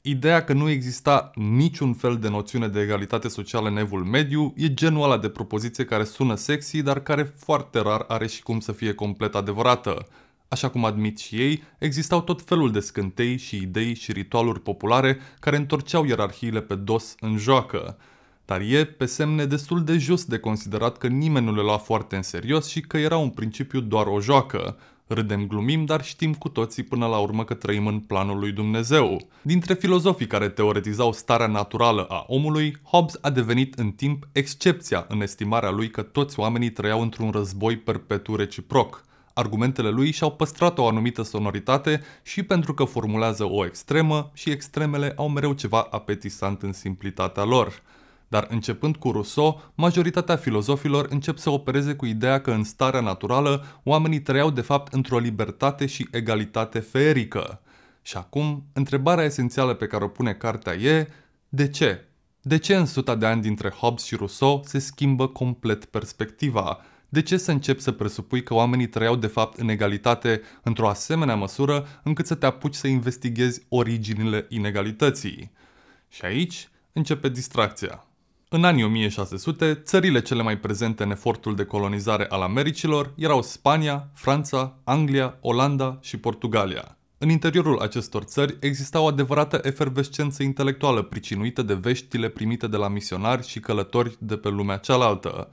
Ideea că nu exista niciun fel de noțiune de egalitate socială în evul mediu e genul ăla de propoziție care sună sexy, dar care foarte rar are și cum să fie complet adevărată. Așa cum admit și ei, existau tot felul de scântei și idei și ritualuri populare care întorceau ierarhiile pe dos în joacă. Dar e pe semne destul de just de considerat că nimeni nu le lua foarte în serios și că era un principiu doar o joacă, Râdem, glumim, dar știm cu toții până la urmă că trăim în planul lui Dumnezeu. Dintre filozofii care teoretizau starea naturală a omului, Hobbes a devenit în timp excepția în estimarea lui că toți oamenii trăiau într-un război perpetu reciproc argumentele lui și-au păstrat o anumită sonoritate și pentru că formulează o extremă și extremele au mereu ceva apetisant în simplitatea lor. Dar începând cu Rousseau, majoritatea filozofilor încep să opereze cu ideea că în starea naturală oamenii trăiau de fapt într-o libertate și egalitate ferică. Și acum, întrebarea esențială pe care o pune cartea e de ce? De ce în suta de ani dintre Hobbes și Rousseau se schimbă complet perspectiva? de ce să începi să presupui că oamenii trăiau de fapt în egalitate într-o asemenea măsură încât să te apuci să investighezi originile inegalității? Și aici începe distracția. În anii 1600, țările cele mai prezente în efortul de colonizare al Americilor erau Spania, Franța, Anglia, Olanda și Portugalia. În interiorul acestor țări exista o adevărată efervescență intelectuală pricinuită de veștile primite de la misionari și călători de pe lumea cealaltă.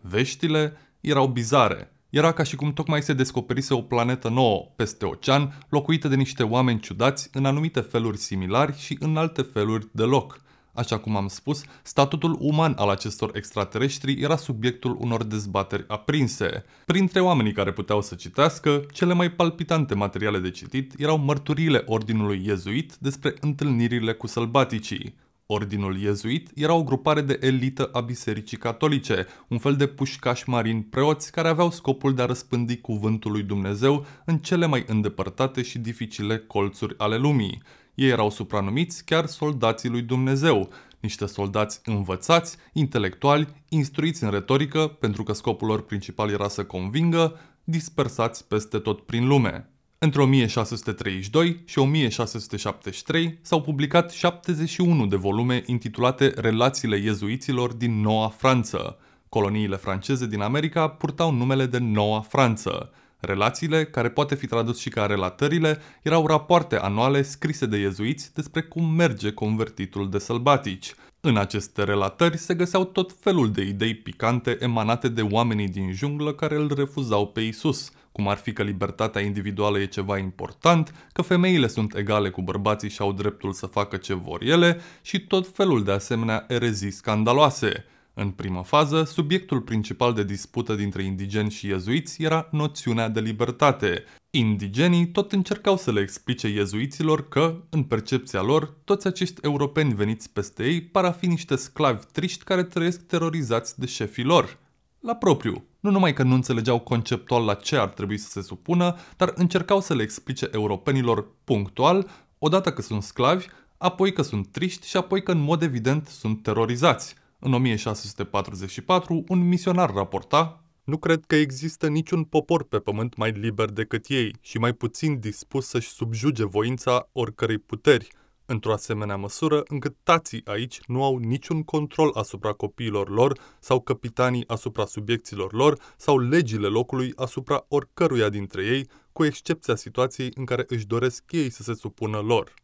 Veștile erau bizare. Era ca și cum tocmai se descoperise o planetă nouă, peste ocean, locuită de niște oameni ciudați, în anumite feluri similari și în alte feluri deloc. Așa cum am spus, statutul uman al acestor extraterestri era subiectul unor dezbateri aprinse. Printre oamenii care puteau să citească, cele mai palpitante materiale de citit erau mărturile Ordinului Iezuit despre întâlnirile cu sălbaticii. Ordinul Iezuit era o grupare de elită a Bisericii Catolice, un fel de pușcași marini preoți care aveau scopul de a răspândi cuvântul lui Dumnezeu în cele mai îndepărtate și dificile colțuri ale lumii. Ei erau supranumiți chiar soldații lui Dumnezeu, niște soldați învățați, intelectuali, instruiți în retorică, pentru că scopul lor principal era să convingă, dispersați peste tot prin lume. Între 1632 și 1673 s-au publicat 71 de volume intitulate Relațiile iezuiților din Noua Franță. Coloniile franceze din America purtau numele de Noua Franță. Relațiile, care poate fi tradus și ca relatările, erau rapoarte anuale scrise de iezuiți despre cum merge convertitul de sălbatici. În aceste relatări se găseau tot felul de idei picante emanate de oamenii din junglă care îl refuzau pe Isus – cum ar fi că libertatea individuală e ceva important, că femeile sunt egale cu bărbații și au dreptul să facă ce vor ele și tot felul de asemenea erezii scandaloase. În prima fază, subiectul principal de dispută dintre indigeni și iezuiți era noțiunea de libertate. Indigenii tot încercau să le explice iezuiților că, în percepția lor, toți acești europeni veniți peste ei par a fi niște sclavi triști care trăiesc terorizați de șefii lor. La propriu, nu numai că nu înțelegeau conceptual la ce ar trebui să se supună, dar încercau să le explice europenilor punctual, odată că sunt sclavi, apoi că sunt triști și apoi că în mod evident sunt terorizați. În 1644, un misionar raporta Nu cred că există niciun popor pe pământ mai liber decât ei și mai puțin dispus să-și subjuge voința oricărei puteri – într-o asemenea măsură încât tații aici nu au niciun control asupra copiilor lor sau capitanii asupra subiecților lor sau legile locului asupra oricăruia dintre ei, cu excepția situației în care își doresc ei să se supună lor.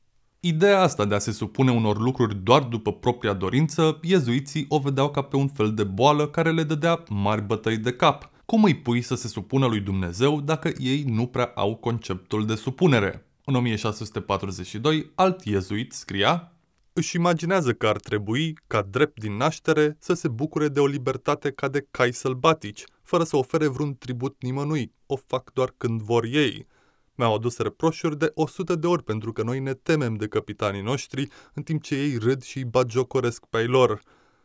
Ideea asta de a se supune unor lucruri doar după propria dorință, iezuiții o vedeau ca pe un fel de boală care le dădea mari bătăi de cap. Cum îi pui să se supună lui Dumnezeu dacă ei nu prea au conceptul de supunere? În 1642, alt iezuit scria își imaginează că ar trebui, ca drept din naștere, să se bucure de o libertate ca de cai sălbatici, fără să ofere vreun tribut nimănui, o fac doar când vor ei. Mi-au adus reproșuri de 100 de ori pentru că noi ne temem de capitanii noștri, în timp ce ei râd și îi bagiocoresc pe ei lor.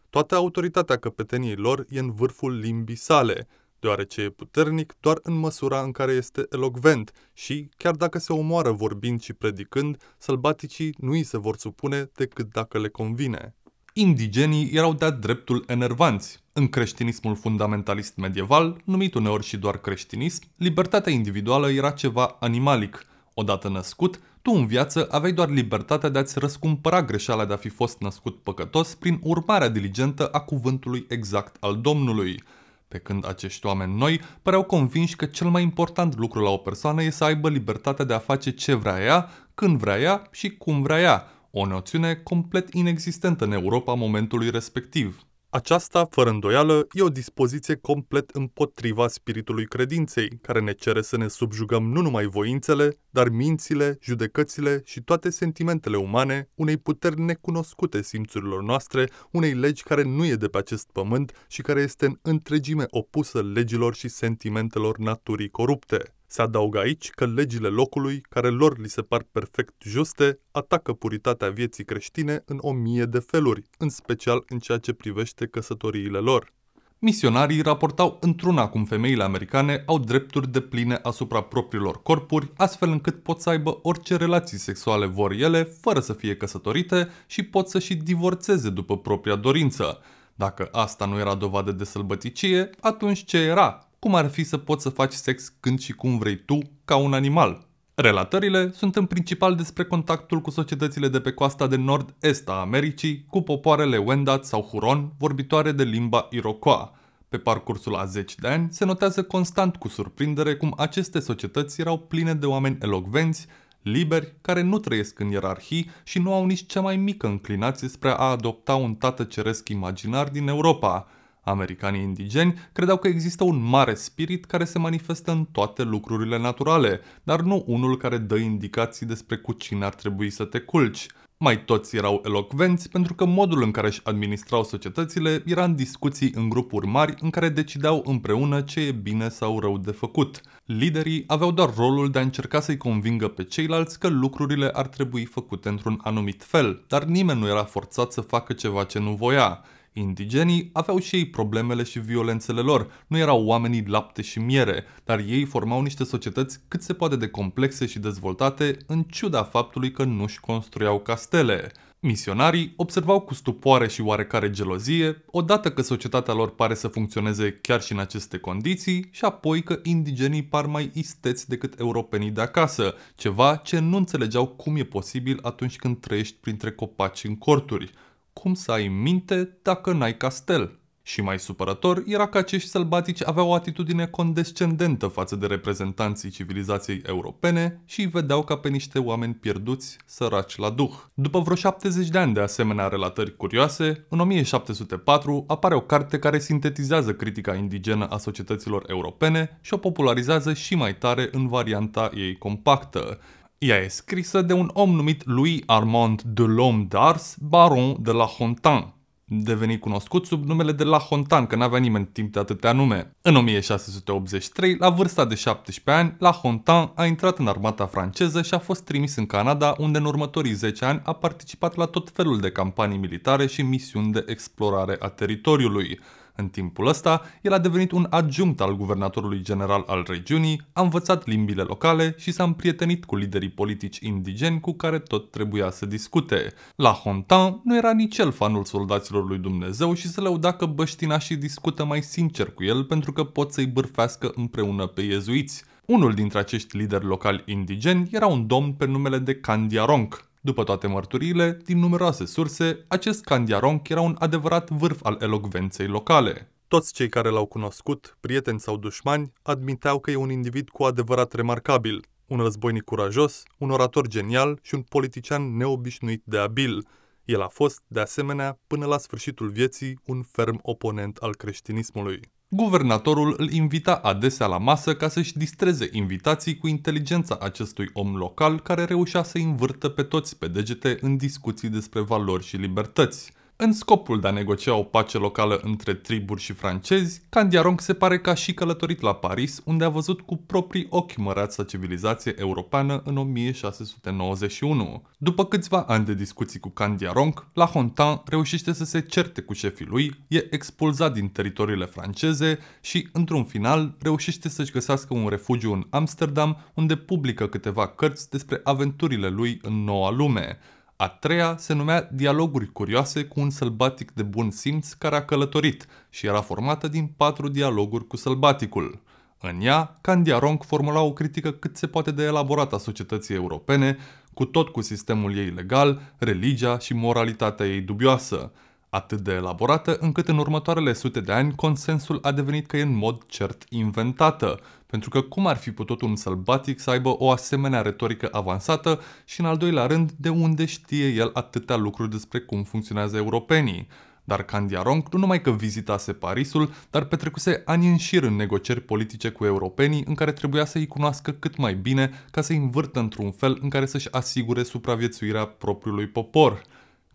Toată autoritatea căpeteniei lor e în vârful limbii sale – deoarece e puternic doar în măsura în care este elocvent și, chiar dacă se omoară vorbind și predicând, sălbaticii nu îi se vor supune decât dacă le convine. Indigenii erau de dreptul enervanți. În creștinismul fundamentalist medieval, numit uneori și doar creștinism, libertatea individuală era ceva animalic. Odată născut, tu în viață aveai doar libertatea de a-ți răscumpăra greșeala de a fi fost născut păcătos prin urmarea diligentă a cuvântului exact al Domnului – pe când acești oameni noi păreau convinși că cel mai important lucru la o persoană e să aibă libertatea de a face ce vrea ea, când vrea ea și cum vrea ea, o noțiune complet inexistentă în Europa momentului respectiv. Aceasta, fără îndoială, e o dispoziție complet împotriva spiritului credinței, care ne cere să ne subjugăm nu numai voințele, dar mințile, judecățile și toate sentimentele umane unei puteri necunoscute simțurilor noastre, unei legi care nu e de pe acest pământ și care este în întregime opusă legilor și sentimentelor naturii corupte. Se adaugă aici că legile locului, care lor li se par perfect juste, atacă puritatea vieții creștine în o mie de feluri, în special în ceea ce privește căsătoriile lor. Misionarii raportau într-una cum femeile americane au drepturi de pline asupra propriilor corpuri, astfel încât pot să aibă orice relații sexuale vor ele, fără să fie căsătorite și pot să și divorțeze după propria dorință. Dacă asta nu era dovadă de sălbăticie, atunci ce era? cum ar fi să poți să faci sex când și cum vrei tu, ca un animal. Relatările sunt în principal despre contactul cu societățile de pe coasta de nord-est a Americii, cu popoarele Wendat sau Huron, vorbitoare de limba Iroquois. Pe parcursul a 10 de ani, se notează constant cu surprindere cum aceste societăți erau pline de oameni elogvenți, liberi, care nu trăiesc în ierarhii și nu au nici cea mai mică înclinație spre a adopta un tată ceresc imaginar din Europa – Americanii indigeni credeau că există un mare spirit care se manifestă în toate lucrurile naturale, dar nu unul care dă indicații despre cu cine ar trebui să te culci. Mai toți erau elocvenți pentru că modul în care își administrau societățile era în discuții în grupuri mari în care decideau împreună ce e bine sau rău de făcut. Liderii aveau doar rolul de a încerca să-i convingă pe ceilalți că lucrurile ar trebui făcute într-un anumit fel, dar nimeni nu era forțat să facă ceva ce nu voia. Indigenii aveau și ei problemele și violențele lor, nu erau oamenii lapte și miere, dar ei formau niște societăți cât se poate de complexe și dezvoltate, în ciuda faptului că nu-și construiau castele. Misionarii observau cu stupoare și oarecare gelozie, odată că societatea lor pare să funcționeze chiar și în aceste condiții, și apoi că indigenii par mai isteți decât europenii de acasă, ceva ce nu înțelegeau cum e posibil atunci când trăiești printre copaci în corturi. Cum să ai minte dacă n-ai castel? Și mai supărător era că acești sălbatici aveau o atitudine condescendentă față de reprezentanții civilizației europene și îi vedeau ca pe niște oameni pierduți, săraci la duh. După vreo 70 de ani de asemenea relatări curioase, în 1704 apare o carte care sintetizează critica indigenă a societăților europene și o popularizează și mai tare în varianta ei compactă, ea e scrisă de un om numit Louis Armand de Lhomme d'Ars, baron de la Hontan, devenit cunoscut sub numele de La Hontan, că n-avea nimeni timp de atâtea nume. În 1683, la vârsta de 17 ani, La Hontan a intrat în armata franceză și a fost trimis în Canada, unde în următorii 10 ani a participat la tot felul de campanii militare și misiuni de explorare a teritoriului. În timpul ăsta, el a devenit un adjunct al guvernatorului general al regiunii, a învățat limbile locale și s-a împrietenit cu liderii politici indigeni cu care tot trebuia să discute. La Hontan nu era nici el fanul soldaților lui Dumnezeu și se lăuda că băștinașii discută mai sincer cu el pentru că pot să-i bârfească împreună pe iezuiți. Unul dintre acești lideri locali indigeni era un domn pe numele de Candiaronc, după toate mărturiile, din numeroase surse, acest Candiaronc era un adevărat vârf al elogvenței locale. Toți cei care l-au cunoscut, prieteni sau dușmani, admiteau că e un individ cu adevărat remarcabil, un războinic curajos, un orator genial și un politician neobișnuit de abil. El a fost, de asemenea, până la sfârșitul vieții, un ferm oponent al creștinismului. Guvernatorul îl invita adesea la masă ca să-și distreze invitații cu inteligența acestui om local care reușea să învârtă pe toți pe degete în discuții despre valori și libertăți – în scopul de a negocia o pace locală între triburi și francezi, Candiaronc se pare că a și călătorit la Paris, unde a văzut cu proprii ochi măreața civilizație europeană în 1691. După câțiva ani de discuții cu Candiaronc, La Hontan reușește să se certe cu șefii lui, e expulzat din teritoriile franceze și, într-un final, reușește să-și găsească un refugiu în Amsterdam, unde publică câteva cărți despre aventurile lui în noua lume. A treia se numea Dialoguri curioase cu un sălbatic de bun simț care a călătorit și era formată din patru dialoguri cu sălbaticul. În ea, Candiaronc formula o critică cât se poate de elaborată a societății europene, cu tot cu sistemul ei legal, religia și moralitatea ei dubioasă atât de elaborată încât în următoarele sute de ani consensul a devenit că e în mod cert inventată, pentru că cum ar fi putut un sălbatic să aibă o asemenea retorică avansată și în al doilea rând de unde știe el atâtea lucruri despre cum funcționează europenii. Dar Candiaronc nu numai că vizitase Parisul, dar petrecuse ani în șir în negocieri politice cu europenii în care trebuia să-i cunoască cât mai bine ca să-i învârtă într-un fel în care să-și asigure supraviețuirea propriului popor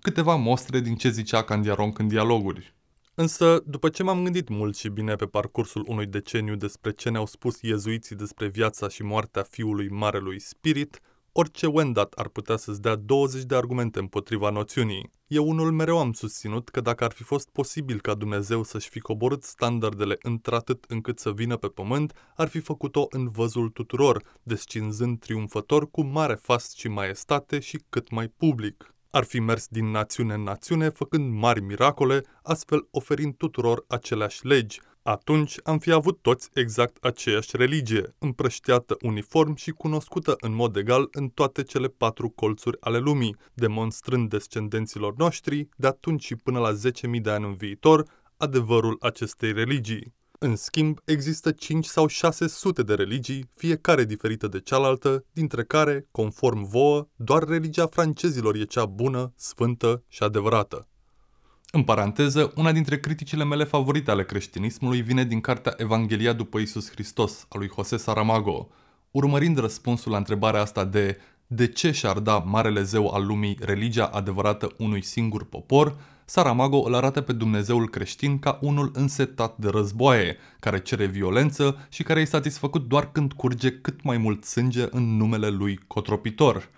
câteva mostre din ce zicea Candiaronc în dialoguri. Însă, după ce m-am gândit mult și bine pe parcursul unui deceniu despre ce ne-au spus iezuiții despre viața și moartea fiului Marelui Spirit, orice Wendat ar putea să-ți dea 20 de argumente împotriva noțiunii. Eu unul mereu am susținut că dacă ar fi fost posibil ca Dumnezeu să-și fi coborât standardele într-atât încât să vină pe pământ, ar fi făcut-o în văzul tuturor, descinzând triumfător cu mare fast și maestate și cât mai public. Ar fi mers din națiune în națiune, făcând mari miracole, astfel oferind tuturor aceleași legi. Atunci am fi avut toți exact aceeași religie, împrăștiată uniform și cunoscută în mod egal în toate cele patru colțuri ale lumii, demonstrând descendenților noștri, de atunci și până la 10.000 de ani în viitor, adevărul acestei religii. În schimb, există 5 sau 600 de religii, fiecare diferită de cealaltă, dintre care, conform vouă, doar religia francezilor e cea bună, sfântă și adevărată. În paranteză, una dintre criticile mele favorite ale creștinismului vine din cartea Evanghelia după Isus Hristos, a lui Jose Saramago, urmărind răspunsul la întrebarea asta de de ce și-ar da marele zeu al lumii religia adevărată unui singur popor, Saramago îl arată pe Dumnezeul creștin ca unul însetat de războaie, care cere violență și care e satisfăcut doar când curge cât mai mult sânge în numele lui cotropitor.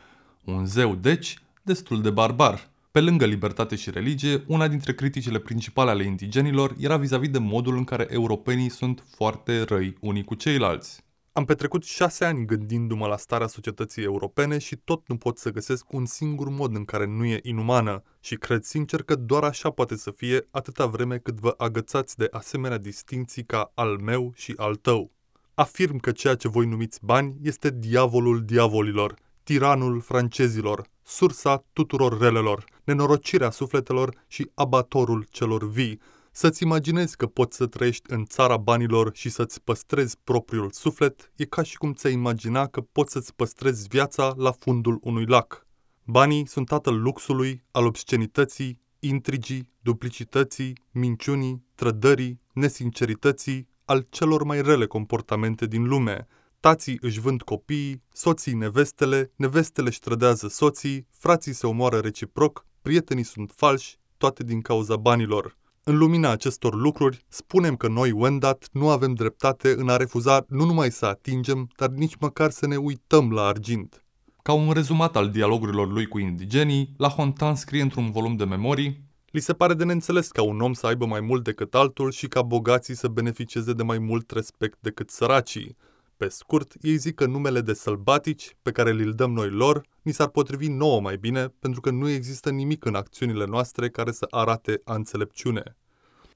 Un zeu, deci, destul de barbar. Pe lângă libertate și religie, una dintre criticile principale ale indigenilor era vis-a-vis -vis de modul în care europenii sunt foarte răi unii cu ceilalți. Am petrecut șase ani gândindu-mă la starea societății europene și tot nu pot să găsesc un singur mod în care nu e inumană și cred sincer că doar așa poate să fie atâta vreme cât vă agățați de asemenea distinții ca al meu și al tău. Afirm că ceea ce voi numiți bani este diavolul diavolilor, tiranul francezilor, sursa tuturor relelor, nenorocirea sufletelor și abatorul celor vii, să-ți imaginezi că poți să trăiești în țara banilor și să-ți păstrezi propriul suflet e ca și cum ți-ai imagina că poți să-ți păstrezi viața la fundul unui lac. Banii sunt tatăl luxului, al obscenității, intrigii, duplicității, minciunii, trădării, nesincerității, al celor mai rele comportamente din lume. Tații își vând copiii, soții nevestele, nevestele își trădează soții, frații se omoară reciproc, prietenii sunt falși, toate din cauza banilor. În lumina acestor lucruri, spunem că noi, Wendat, nu avem dreptate în a refuza nu numai să atingem, dar nici măcar să ne uităm la argint. Ca un rezumat al dialogurilor lui cu indigenii, la Hontan scrie într-un volum de memorii Li se pare de neînțeles ca un om să aibă mai mult decât altul și ca bogații să beneficieze de mai mult respect decât săracii, pe scurt, ei zic că numele de sălbatici pe care li-l dăm noi lor ni s-ar potrivi nouă mai bine pentru că nu există nimic în acțiunile noastre care să arate a înțelepciune.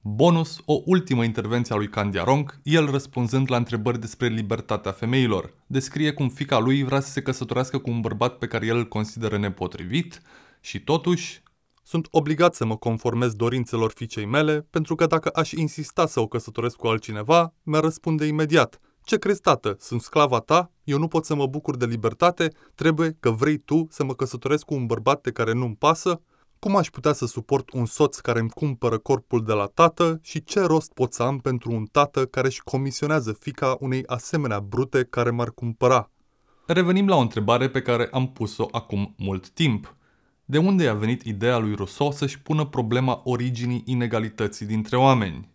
Bonus, o ultimă intervenție a lui Ronc, el răspunzând la întrebări despre libertatea femeilor. Descrie cum fica lui vrea să se căsătorească cu un bărbat pe care el îl consideră nepotrivit și totuși sunt obligat să mă conformez dorințelor fiicei mele, pentru că dacă aș insista să o căsătoresc cu altcineva, mi-ar răspunde imediat, ce crezi, tată? Sunt sclava ta? Eu nu pot să mă bucur de libertate? Trebuie că vrei tu să mă căsătoresc cu un bărbat de care nu-mi pasă? Cum aș putea să suport un soț care îmi cumpără corpul de la tată și ce rost pot să am pentru un tată care își comisionează fica unei asemenea brute care m-ar cumpăra? Revenim la o întrebare pe care am pus-o acum mult timp. De unde i-a venit ideea lui Rousseau să-și pună problema originii inegalității dintre oameni?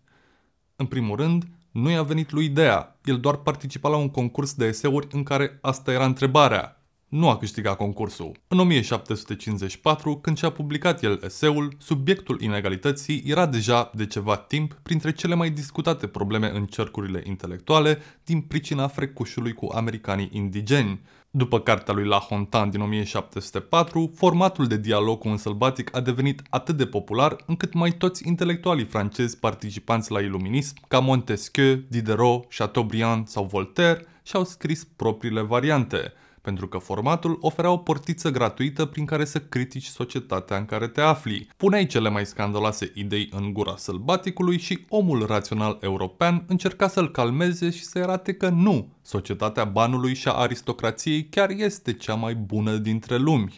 În primul rând, nu i-a venit lui ideea, el doar participa la un concurs de eseuri în care asta era întrebarea. Nu a câștigat concursul. În 1754, când și-a publicat el eseul, subiectul inegalității era deja de ceva timp printre cele mai discutate probleme în cercurile intelectuale din pricina frecușului cu americanii indigeni. După cartea lui La Hontan din 1704, formatul de dialog cu un sălbatic a devenit atât de popular încât mai toți intelectualii francezi participanți la iluminism, ca Montesquieu, Diderot, Chateaubriand sau Voltaire, și-au scris propriile variante, pentru că formatul oferea o portiță gratuită prin care să critici societatea în care te afli. Puneai cele mai scandaloase idei în gura sălbaticului și omul rațional european încerca să-l calmeze și să-i arate că nu, societatea banului și a aristocrației chiar este cea mai bună dintre lumi.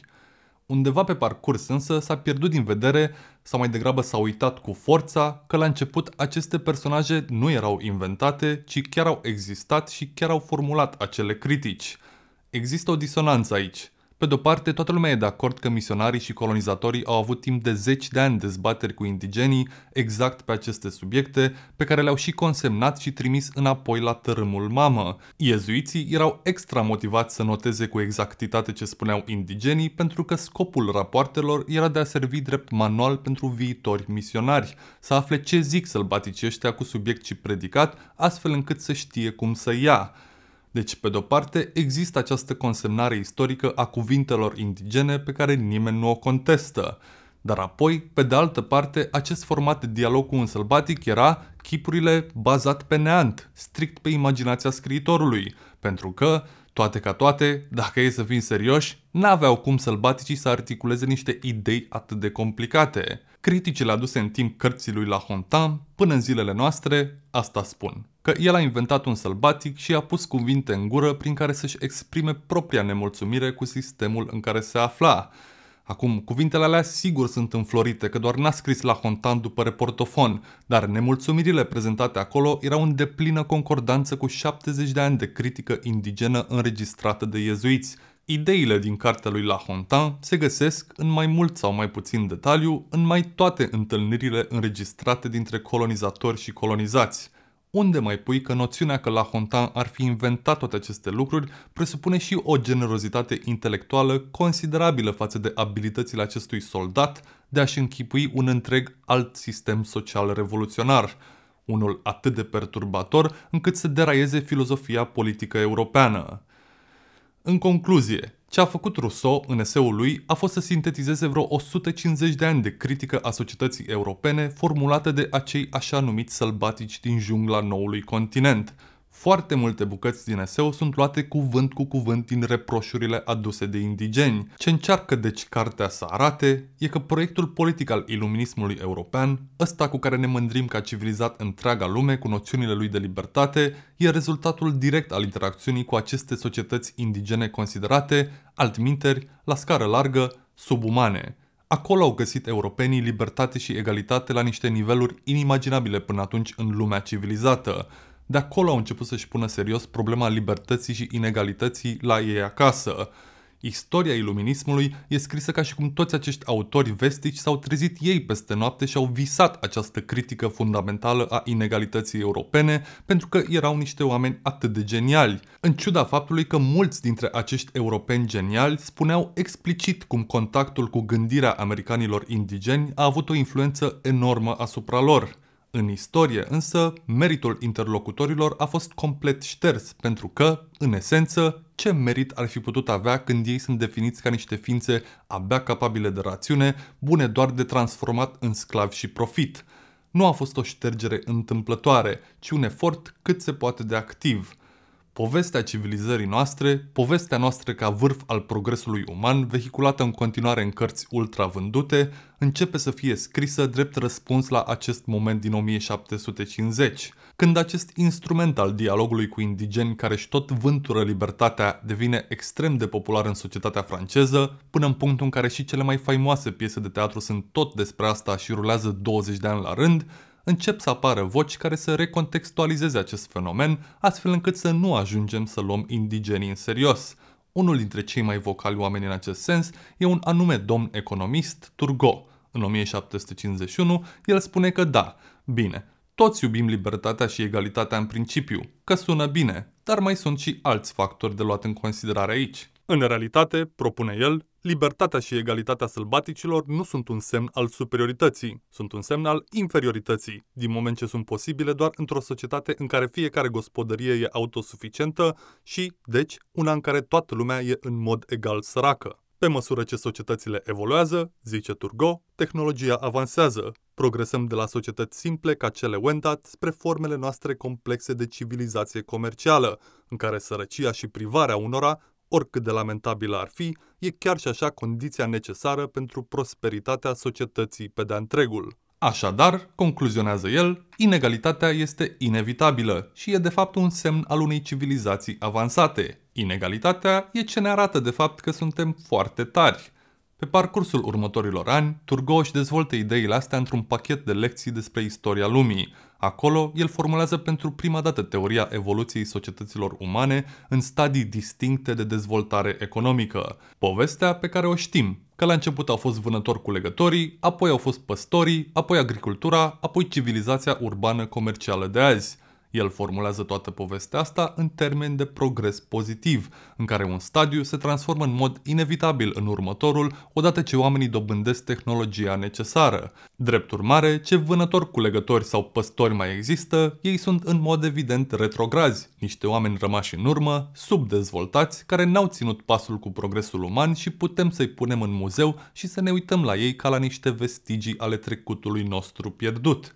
Undeva pe parcurs însă s-a pierdut din vedere sau mai degrabă s-a uitat cu forța că la început aceste personaje nu erau inventate, ci chiar au existat și chiar au formulat acele critici. Există o disonanță aici. Pe de-o parte, toată lumea e de acord că misionarii și colonizatorii au avut timp de zeci de ani dezbateri cu indigenii exact pe aceste subiecte, pe care le-au și consemnat și trimis înapoi la tărâmul mamă. Iezuiții erau extra motivați să noteze cu exactitate ce spuneau indigenii, pentru că scopul rapoartelor era de a servi drept manual pentru viitori misionari, să afle ce zic sălbaticii ăștia cu subiect și predicat, astfel încât să știe cum să ia. Deci, pe de-o parte, există această consemnare istorică a cuvintelor indigene pe care nimeni nu o contestă. Dar apoi, pe de altă parte, acest format de dialog cu un sălbatic era chipurile bazat pe neant, strict pe imaginația scriitorului, pentru că, toate ca toate, dacă e să fim serioși, n-aveau cum sălbaticii să articuleze niște idei atât de complicate. Criticile aduse în timp cărții lui La Hontan, până în zilele noastre, asta spun că el a inventat un sălbatic și a pus cuvinte în gură prin care să-și exprime propria nemulțumire cu sistemul în care se afla. Acum, cuvintele alea sigur sunt înflorite, că doar n-a scris la Hontan după reportofon, dar nemulțumirile prezentate acolo erau în deplină concordanță cu 70 de ani de critică indigenă înregistrată de iezuiți. Ideile din cartea lui La Hontan se găsesc, în mai mult sau mai puțin detaliu, în mai toate întâlnirile înregistrate dintre colonizatori și colonizați unde mai pui că noțiunea că La Hontan ar fi inventat toate aceste lucruri presupune și o generozitate intelectuală considerabilă față de abilitățile acestui soldat de a-și închipui un întreg alt sistem social revoluționar, unul atât de perturbator încât să deraieze filozofia politică europeană. În concluzie, ce a făcut Rousseau în eseul lui a fost să sintetizeze vreo 150 de ani de critică a societății europene formulată de acei așa numiți sălbatici din jungla noului continent – foarte multe bucăți din eseu sunt luate cuvânt cu cuvânt din reproșurile aduse de indigeni. Ce încearcă deci cartea să arate e că proiectul politic al iluminismului european, ăsta cu care ne mândrim că civilizat întreaga lume cu noțiunile lui de libertate, e rezultatul direct al interacțiunii cu aceste societăți indigene considerate, altminteri, la scară largă, subumane. Acolo au găsit europenii libertate și egalitate la niște niveluri inimaginabile până atunci în lumea civilizată. De acolo au început să-și pună serios problema libertății și inegalității la ei acasă. Istoria iluminismului e scrisă ca și cum toți acești autori vestici s-au trezit ei peste noapte și au visat această critică fundamentală a inegalității europene pentru că erau niște oameni atât de geniali, în ciuda faptului că mulți dintre acești europeni geniali spuneau explicit cum contactul cu gândirea americanilor indigeni a avut o influență enormă asupra lor. În istorie, însă, meritul interlocutorilor a fost complet șters, pentru că, în esență, ce merit ar fi putut avea când ei sunt definiți ca niște ființe abia capabile de rațiune, bune doar de transformat în sclav și profit? Nu a fost o ștergere întâmplătoare, ci un efort cât se poate de activ – Povestea civilizării noastre, povestea noastră ca vârf al progresului uman, vehiculată în continuare în cărți ultra vândute, începe să fie scrisă drept răspuns la acest moment din 1750, când acest instrument al dialogului cu indigeni care își tot vântură libertatea devine extrem de popular în societatea franceză, până în punctul în care și cele mai faimoase piese de teatru sunt tot despre asta și rulează 20 de ani la rând, încep să apară voci care să recontextualizeze acest fenomen, astfel încât să nu ajungem să luăm indigenii în serios. Unul dintre cei mai vocali oameni în acest sens e un anume domn economist, Turgot. În 1751, el spune că da, bine, toți iubim libertatea și egalitatea în principiu, că sună bine, dar mai sunt și alți factori de luat în considerare aici. În realitate, propune el, libertatea și egalitatea sălbaticilor nu sunt un semn al superiorității, sunt un semn al inferiorității, din moment ce sunt posibile doar într-o societate în care fiecare gospodărie e autosuficientă și, deci, una în care toată lumea e în mod egal săracă. Pe măsură ce societățile evoluează, zice Turgot, tehnologia avansează. Progresăm de la societăți simple ca cele Wendat spre formele noastre complexe de civilizație comercială, în care sărăcia și privarea unora oricât de lamentabilă ar fi, e chiar și așa condiția necesară pentru prosperitatea societății pe de întregul. Așadar, concluzionează el, inegalitatea este inevitabilă și e de fapt un semn al unei civilizații avansate. Inegalitatea e ce ne arată de fapt că suntem foarte tari. Pe parcursul următorilor ani, Turgot își dezvoltă ideile astea într-un pachet de lecții despre istoria lumii, Acolo, el formulează pentru prima dată teoria evoluției societăților umane în stadii distincte de dezvoltare economică. Povestea pe care o știm, că la început au fost vânători cu legătorii, apoi au fost păstorii, apoi agricultura, apoi civilizația urbană comercială de azi. El formulează toată povestea asta în termeni de progres pozitiv, în care un stadiu se transformă în mod inevitabil în următorul odată ce oamenii dobândesc tehnologia necesară. Drept urmare, ce vânători culegători sau păstori mai există, ei sunt în mod evident retrograzi, niște oameni rămași în urmă, subdezvoltați, care n-au ținut pasul cu progresul uman și putem să-i punem în muzeu și să ne uităm la ei ca la niște vestigii ale trecutului nostru pierdut.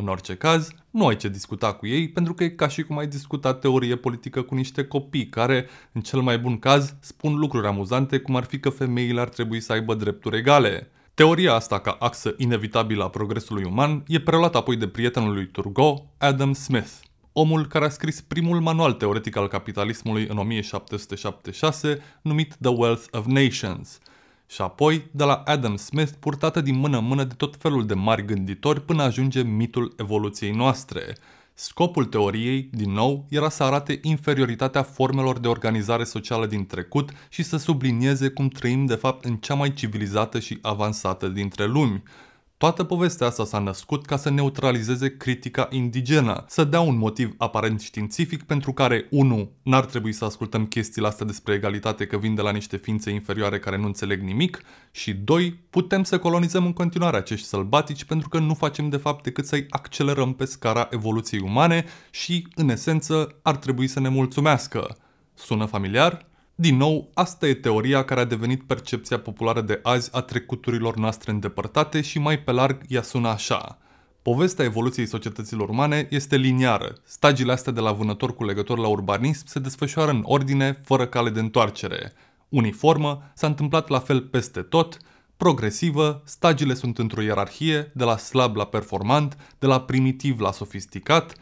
În orice caz, nu ai ce discuta cu ei, pentru că e ca și cum ai discuta teorie politică cu niște copii care, în cel mai bun caz, spun lucruri amuzante cum ar fi că femeile ar trebui să aibă drepturi egale. Teoria asta ca axă inevitabilă a progresului uman e preluată apoi de prietenul lui Turgot, Adam Smith, omul care a scris primul manual teoretic al capitalismului în 1776, numit The Wealth of Nations – și apoi de la Adam Smith purtată din mână în mână de tot felul de mari gânditori până ajunge mitul evoluției noastre. Scopul teoriei, din nou, era să arate inferioritatea formelor de organizare socială din trecut și să sublinieze cum trăim de fapt în cea mai civilizată și avansată dintre lumi. Toată povestea asta s-a născut ca să neutralizeze critica indigenă, să dea un motiv aparent științific pentru care 1. N-ar trebui să ascultăm chestiile astea despre egalitate că vin de la niște ființe inferioare care nu înțeleg nimic și 2. Putem să colonizăm în continuare acești sălbatici pentru că nu facem de fapt decât să-i accelerăm pe scara evoluției umane și, în esență, ar trebui să ne mulțumească. Sună familiar? Din nou, asta e teoria care a devenit percepția populară de azi a trecuturilor noastre îndepărtate și mai pe larg ea sună așa. Povestea evoluției societăților umane este liniară. Stagiile astea de la vânător cu legător la urbanism se desfășoară în ordine, fără cale de întoarcere. Uniformă s-a întâmplat la fel peste tot, progresivă, stagiile sunt într-o ierarhie, de la slab la performant, de la primitiv la sofisticat –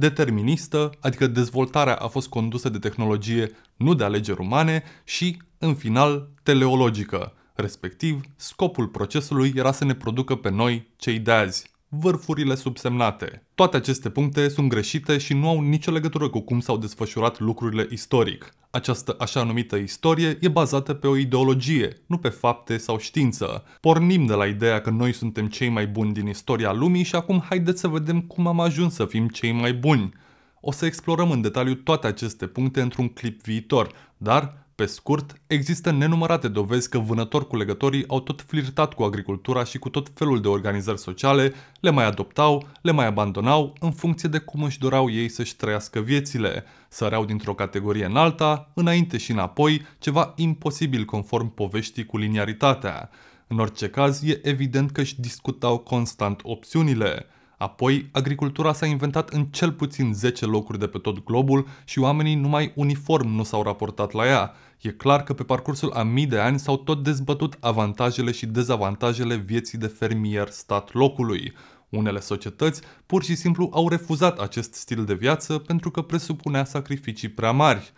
deterministă, adică dezvoltarea a fost condusă de tehnologie nu de alegeri umane și, în final, teleologică, respectiv, scopul procesului era să ne producă pe noi cei de azi vârfurile subsemnate. Toate aceste puncte sunt greșite și nu au nicio legătură cu cum s-au desfășurat lucrurile istoric. Această așa numită istorie e bazată pe o ideologie, nu pe fapte sau știință. Pornim de la ideea că noi suntem cei mai buni din istoria lumii și acum haideți să vedem cum am ajuns să fim cei mai buni. O să explorăm în detaliu toate aceste puncte într-un clip viitor, dar pe scurt, există nenumărate dovezi că vânători cu legătorii au tot flirtat cu agricultura și cu tot felul de organizări sociale, le mai adoptau, le mai abandonau, în funcție de cum își doreau ei să-și trăiască viețile. Săreau dintr-o categorie în alta, înainte și înapoi, ceva imposibil conform poveștii cu liniaritatea. În orice caz, e evident că își discutau constant opțiunile. Apoi, agricultura s-a inventat în cel puțin 10 locuri de pe tot globul și oamenii numai uniform nu s-au raportat la ea. E clar că pe parcursul a mii de ani s-au tot dezbătut avantajele și dezavantajele vieții de fermier stat locului. Unele societăți pur și simplu au refuzat acest stil de viață pentru că presupunea sacrificii prea mari.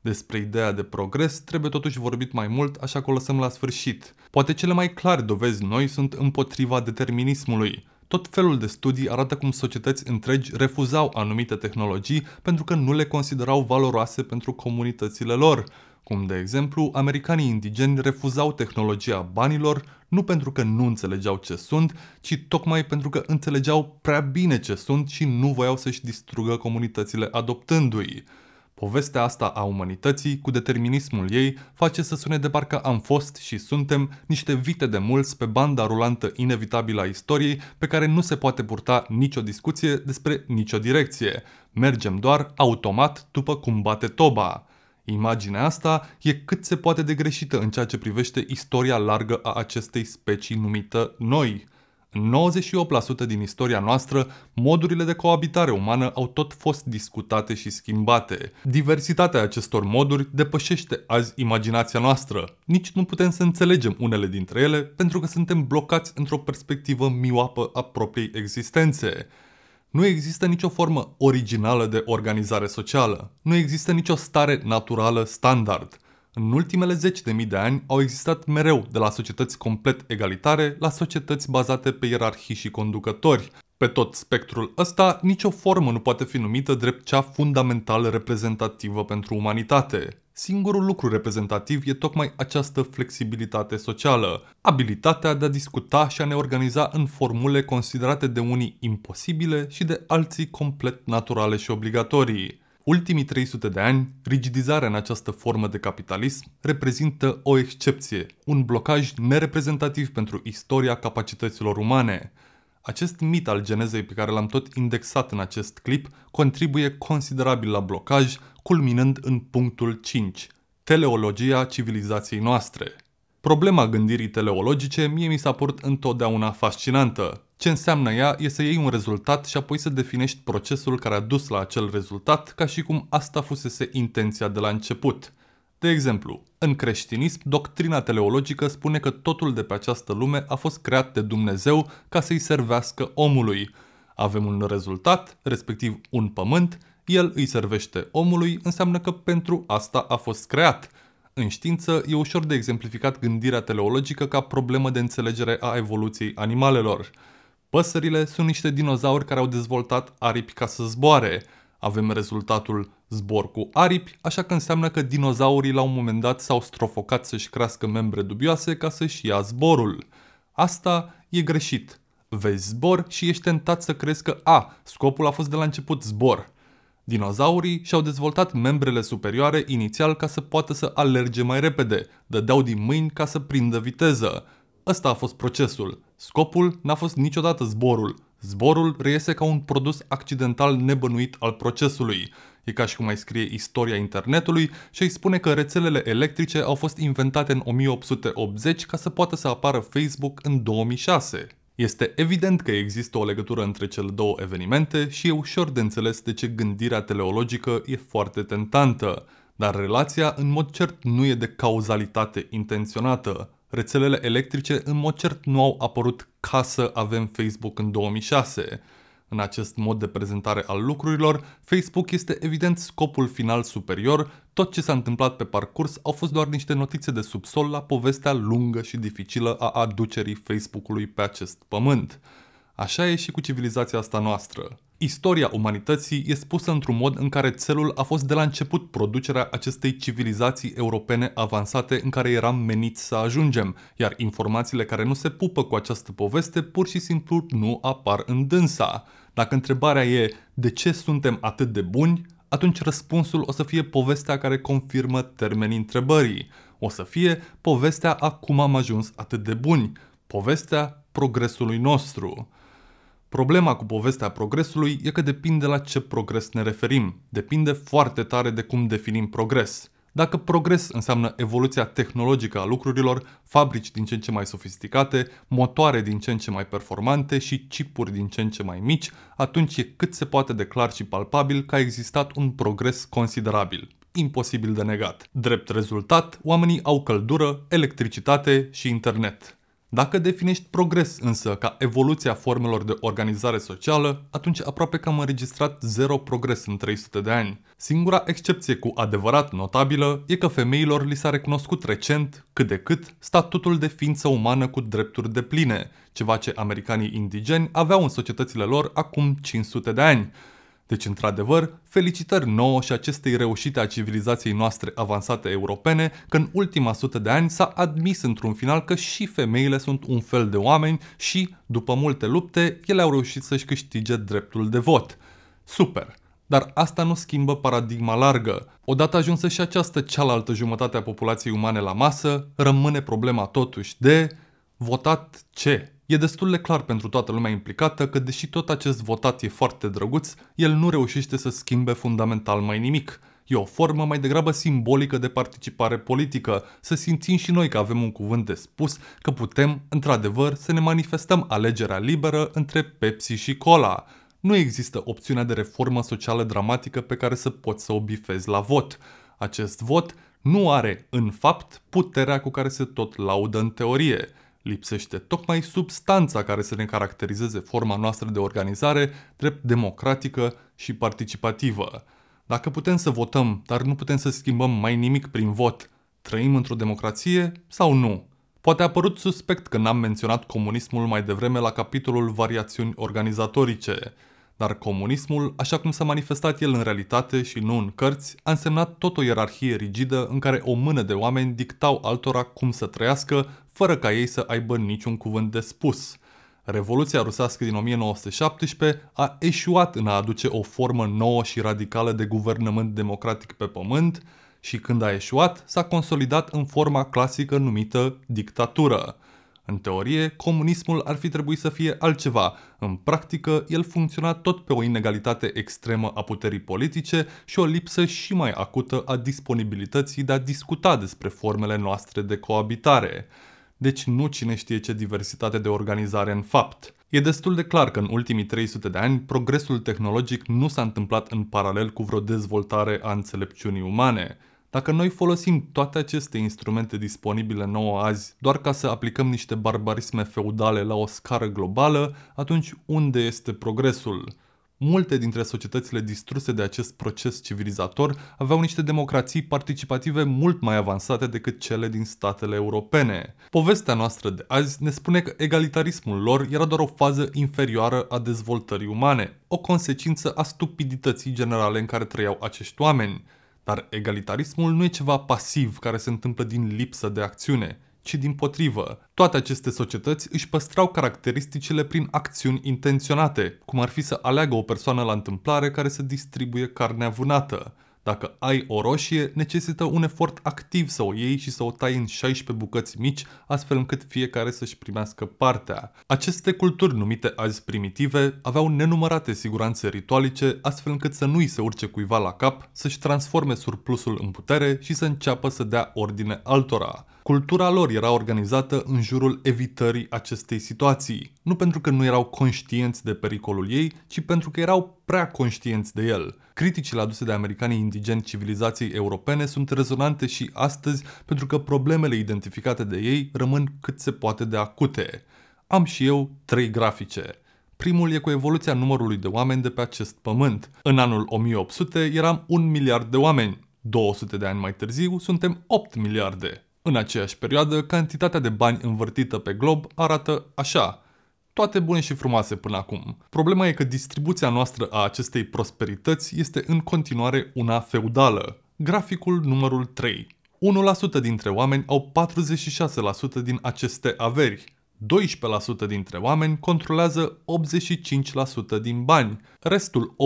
Despre ideea de progres trebuie totuși vorbit mai mult, așa că o lăsăm la sfârșit. Poate cele mai clare dovezi noi sunt împotriva determinismului. Tot felul de studii arată cum societăți întregi refuzau anumite tehnologii pentru că nu le considerau valoroase pentru comunitățile lor cum de exemplu americanii indigeni refuzau tehnologia banilor nu pentru că nu înțelegeau ce sunt, ci tocmai pentru că înțelegeau prea bine ce sunt și nu voiau să-și distrugă comunitățile adoptându-i. Povestea asta a umanității, cu determinismul ei, face să sune de parcă am fost și suntem niște vite de mulți pe banda rulantă inevitabilă a istoriei pe care nu se poate purta nicio discuție despre nicio direcție. Mergem doar automat după cum bate toba. Imaginea asta e cât se poate de greșită în ceea ce privește istoria largă a acestei specii numită noi. În 98% din istoria noastră, modurile de coabitare umană au tot fost discutate și schimbate. Diversitatea acestor moduri depășește azi imaginația noastră. Nici nu putem să înțelegem unele dintre ele pentru că suntem blocați într-o perspectivă mioapă a propriei existențe. Nu există nicio formă originală de organizare socială. Nu există nicio stare naturală standard. În ultimele zeci de mii de ani au existat mereu de la societăți complet egalitare la societăți bazate pe ierarhii și conducători, pe tot spectrul ăsta, nicio formă nu poate fi numită drept cea fundamentală reprezentativă pentru umanitate. Singurul lucru reprezentativ e tocmai această flexibilitate socială, abilitatea de a discuta și a ne organiza în formule considerate de unii imposibile și de alții complet naturale și obligatorii. Ultimii 300 de ani, rigidizarea în această formă de capitalism reprezintă o excepție, un blocaj nereprezentativ pentru istoria capacităților umane. Acest mit al genezei pe care l-am tot indexat în acest clip contribuie considerabil la blocaj, culminând în punctul 5. Teleologia civilizației noastre. Problema gândirii teleologice mie mi s-a părut întotdeauna fascinantă. Ce înseamnă ea e să iei un rezultat și apoi să definești procesul care a dus la acel rezultat ca și cum asta fusese intenția de la început. De exemplu, în creștinism, doctrina teleologică spune că totul de pe această lume a fost creat de Dumnezeu ca să-i servească omului. Avem un rezultat, respectiv un pământ, el îi servește omului, înseamnă că pentru asta a fost creat. În știință, e ușor de exemplificat gândirea teleologică ca problemă de înțelegere a evoluției animalelor. Păsările sunt niște dinozauri care au dezvoltat aripi ca să zboare. Avem rezultatul zbor cu aripi, așa că înseamnă că dinozaurii la un moment dat s-au strofocat să-și crească membre dubioase ca să-și ia zborul. Asta e greșit. Vezi zbor și ești tentat să crezi că A, scopul a fost de la început zbor. Dinozaurii și-au dezvoltat membrele superioare inițial ca să poată să alerge mai repede, dădeau din mâini ca să prindă viteză. Ăsta a fost procesul. Scopul n-a fost niciodată zborul, Zborul reiese ca un produs accidental nebănuit al procesului. E ca și cum mai scrie istoria internetului și îi spune că rețelele electrice au fost inventate în 1880 ca să poată să apară Facebook în 2006. Este evident că există o legătură între cele două evenimente și e ușor de înțeles de ce gândirea teleologică e foarte tentantă, dar relația în mod cert nu e de cauzalitate intenționată rețelele electrice în mod cert nu au apărut ca să avem Facebook în 2006. În acest mod de prezentare al lucrurilor, Facebook este evident scopul final superior, tot ce s-a întâmplat pe parcurs au fost doar niște notițe de subsol la povestea lungă și dificilă a aducerii Facebook-ului pe acest pământ. Așa e și cu civilizația asta noastră. Istoria umanității este pusă într-un mod în care țelul a fost de la început producerea acestei civilizații europene avansate în care eram meniți să ajungem, iar informațiile care nu se pupă cu această poveste pur și simplu nu apar în dânsa. Dacă întrebarea e de ce suntem atât de buni, atunci răspunsul o să fie povestea care confirmă termenii întrebării. O să fie povestea a cum am ajuns atât de buni, povestea progresului nostru. Problema cu povestea progresului e că depinde la ce progres ne referim. Depinde foarte tare de cum definim progres. Dacă progres înseamnă evoluția tehnologică a lucrurilor, fabrici din ce în ce mai sofisticate, motoare din ce în ce mai performante și chipuri din ce în ce mai mici, atunci e cât se poate de clar și palpabil că a existat un progres considerabil imposibil de negat. Drept rezultat, oamenii au căldură, electricitate și internet. Dacă definești progres însă ca evoluția formelor de organizare socială, atunci aproape că am înregistrat zero progres în 300 de ani. Singura excepție cu adevărat notabilă e că femeilor li s-a recunoscut recent, cât de cât, statutul de ființă umană cu drepturi de pline, ceva ce americanii indigeni aveau în societățile lor acum 500 de ani. Deci, într-adevăr, felicitări nouă și acestei reușite a civilizației noastre avansate europene că în ultima sută de ani s-a admis într-un final că și femeile sunt un fel de oameni și, după multe lupte, ele au reușit să-și câștige dreptul de vot. Super! Dar asta nu schimbă paradigma largă. Odată ajunsă și această cealaltă jumătate a populației umane la masă, rămâne problema totuși de votat ce? E destul de clar pentru toată lumea implicată că deși tot acest votat e foarte drăguț, el nu reușește să schimbe fundamental mai nimic. E o formă mai degrabă simbolică de participare politică, să simțim și noi că avem un cuvânt de spus, că putem, într-adevăr, să ne manifestăm alegerea liberă între Pepsi și Cola. Nu există opțiunea de reformă socială dramatică pe care să poți să o bifezi la vot. Acest vot nu are, în fapt, puterea cu care se tot laudă în teorie – Lipsește tocmai substanța care să ne caracterizeze forma noastră de organizare drept democratică și participativă. Dacă putem să votăm, dar nu putem să schimbăm mai nimic prin vot, trăim într-o democrație sau nu? Poate a părut suspect că n-am menționat comunismul mai devreme la capitolul variațiuni organizatorice, dar comunismul, așa cum s-a manifestat el în realitate și nu în cărți, a însemnat tot o ierarhie rigidă în care o mână de oameni dictau altora cum să trăiască fără ca ei să aibă niciun cuvânt de spus. Revoluția rusească din 1917 a eșuat în a aduce o formă nouă și radicală de guvernământ democratic pe pământ și când a eșuat, s-a consolidat în forma clasică numită dictatură. În teorie, comunismul ar fi trebuit să fie altceva. În practică, el funcționa tot pe o inegalitate extremă a puterii politice și o lipsă și mai acută a disponibilității de a discuta despre formele noastre de coabitare deci nu cine știe ce diversitate de organizare în fapt. E destul de clar că în ultimii 300 de ani progresul tehnologic nu s-a întâmplat în paralel cu vreo dezvoltare a înțelepciunii umane. Dacă noi folosim toate aceste instrumente disponibile nouă azi doar ca să aplicăm niște barbarisme feudale la o scară globală, atunci unde este progresul? Multe dintre societățile distruse de acest proces civilizator aveau niște democrații participative mult mai avansate decât cele din statele europene. Povestea noastră de azi ne spune că egalitarismul lor era doar o fază inferioară a dezvoltării umane, o consecință a stupidității generale în care trăiau acești oameni. Dar egalitarismul nu e ceva pasiv care se întâmplă din lipsă de acțiune, ci din potrivă. Toate aceste societăți își păstrau caracteristicile prin acțiuni intenționate, cum ar fi să aleagă o persoană la întâmplare care să distribuie carnea vânată. Dacă ai o roșie, necesită un efort activ să o iei și să o tai în 16 bucăți mici, astfel încât fiecare să-și primească partea. Aceste culturi numite azi primitive aveau nenumărate siguranțe ritualice, astfel încât să nu-i se urce cuiva la cap, să-și transforme surplusul în putere și să înceapă să dea ordine altora. Cultura lor era organizată în jurul evitării acestei situații, nu pentru că nu erau conștienți de pericolul ei, ci pentru că erau prea conștienți de el. Criticile aduse de americanii indigeni civilizației europene sunt rezonante și astăzi pentru că problemele identificate de ei rămân cât se poate de acute. Am și eu trei grafice. Primul e cu evoluția numărului de oameni de pe acest pământ. În anul 1800 eram un miliard de oameni. 200 de ani mai târziu suntem 8 miliarde. În aceeași perioadă, cantitatea de bani învârtită pe glob arată așa. Toate bune și frumoase până acum. Problema e că distribuția noastră a acestei prosperități este în continuare una feudală. Graficul numărul 3. 1% dintre oameni au 46% din aceste averi. 12% dintre oameni controlează 85% din bani. Restul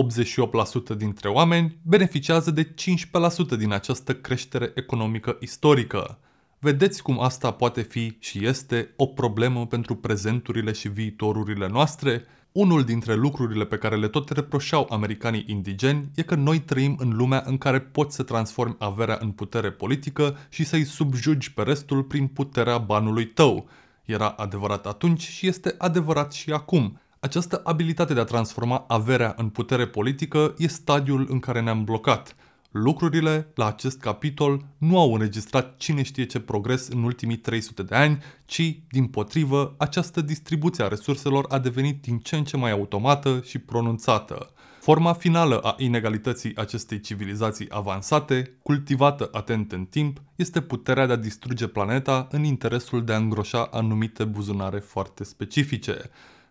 88% dintre oameni beneficiază de 15% din această creștere economică istorică. Vedeți cum asta poate fi și este o problemă pentru prezenturile și viitorurile noastre? Unul dintre lucrurile pe care le tot reproșau americanii indigeni e că noi trăim în lumea în care poți să transformi averea în putere politică și să-i subjugi pe restul prin puterea banului tău. Era adevărat atunci și este adevărat și acum. Această abilitate de a transforma averea în putere politică e stadiul în care ne-am blocat – Lucrurile la acest capitol nu au înregistrat cine știe ce progres în ultimii 300 de ani, ci, din potrivă, această distribuție a resurselor a devenit din ce în ce mai automată și pronunțată. Forma finală a inegalității acestei civilizații avansate, cultivată atent în timp, este puterea de a distruge planeta în interesul de a îngroșa anumite buzunare foarte specifice.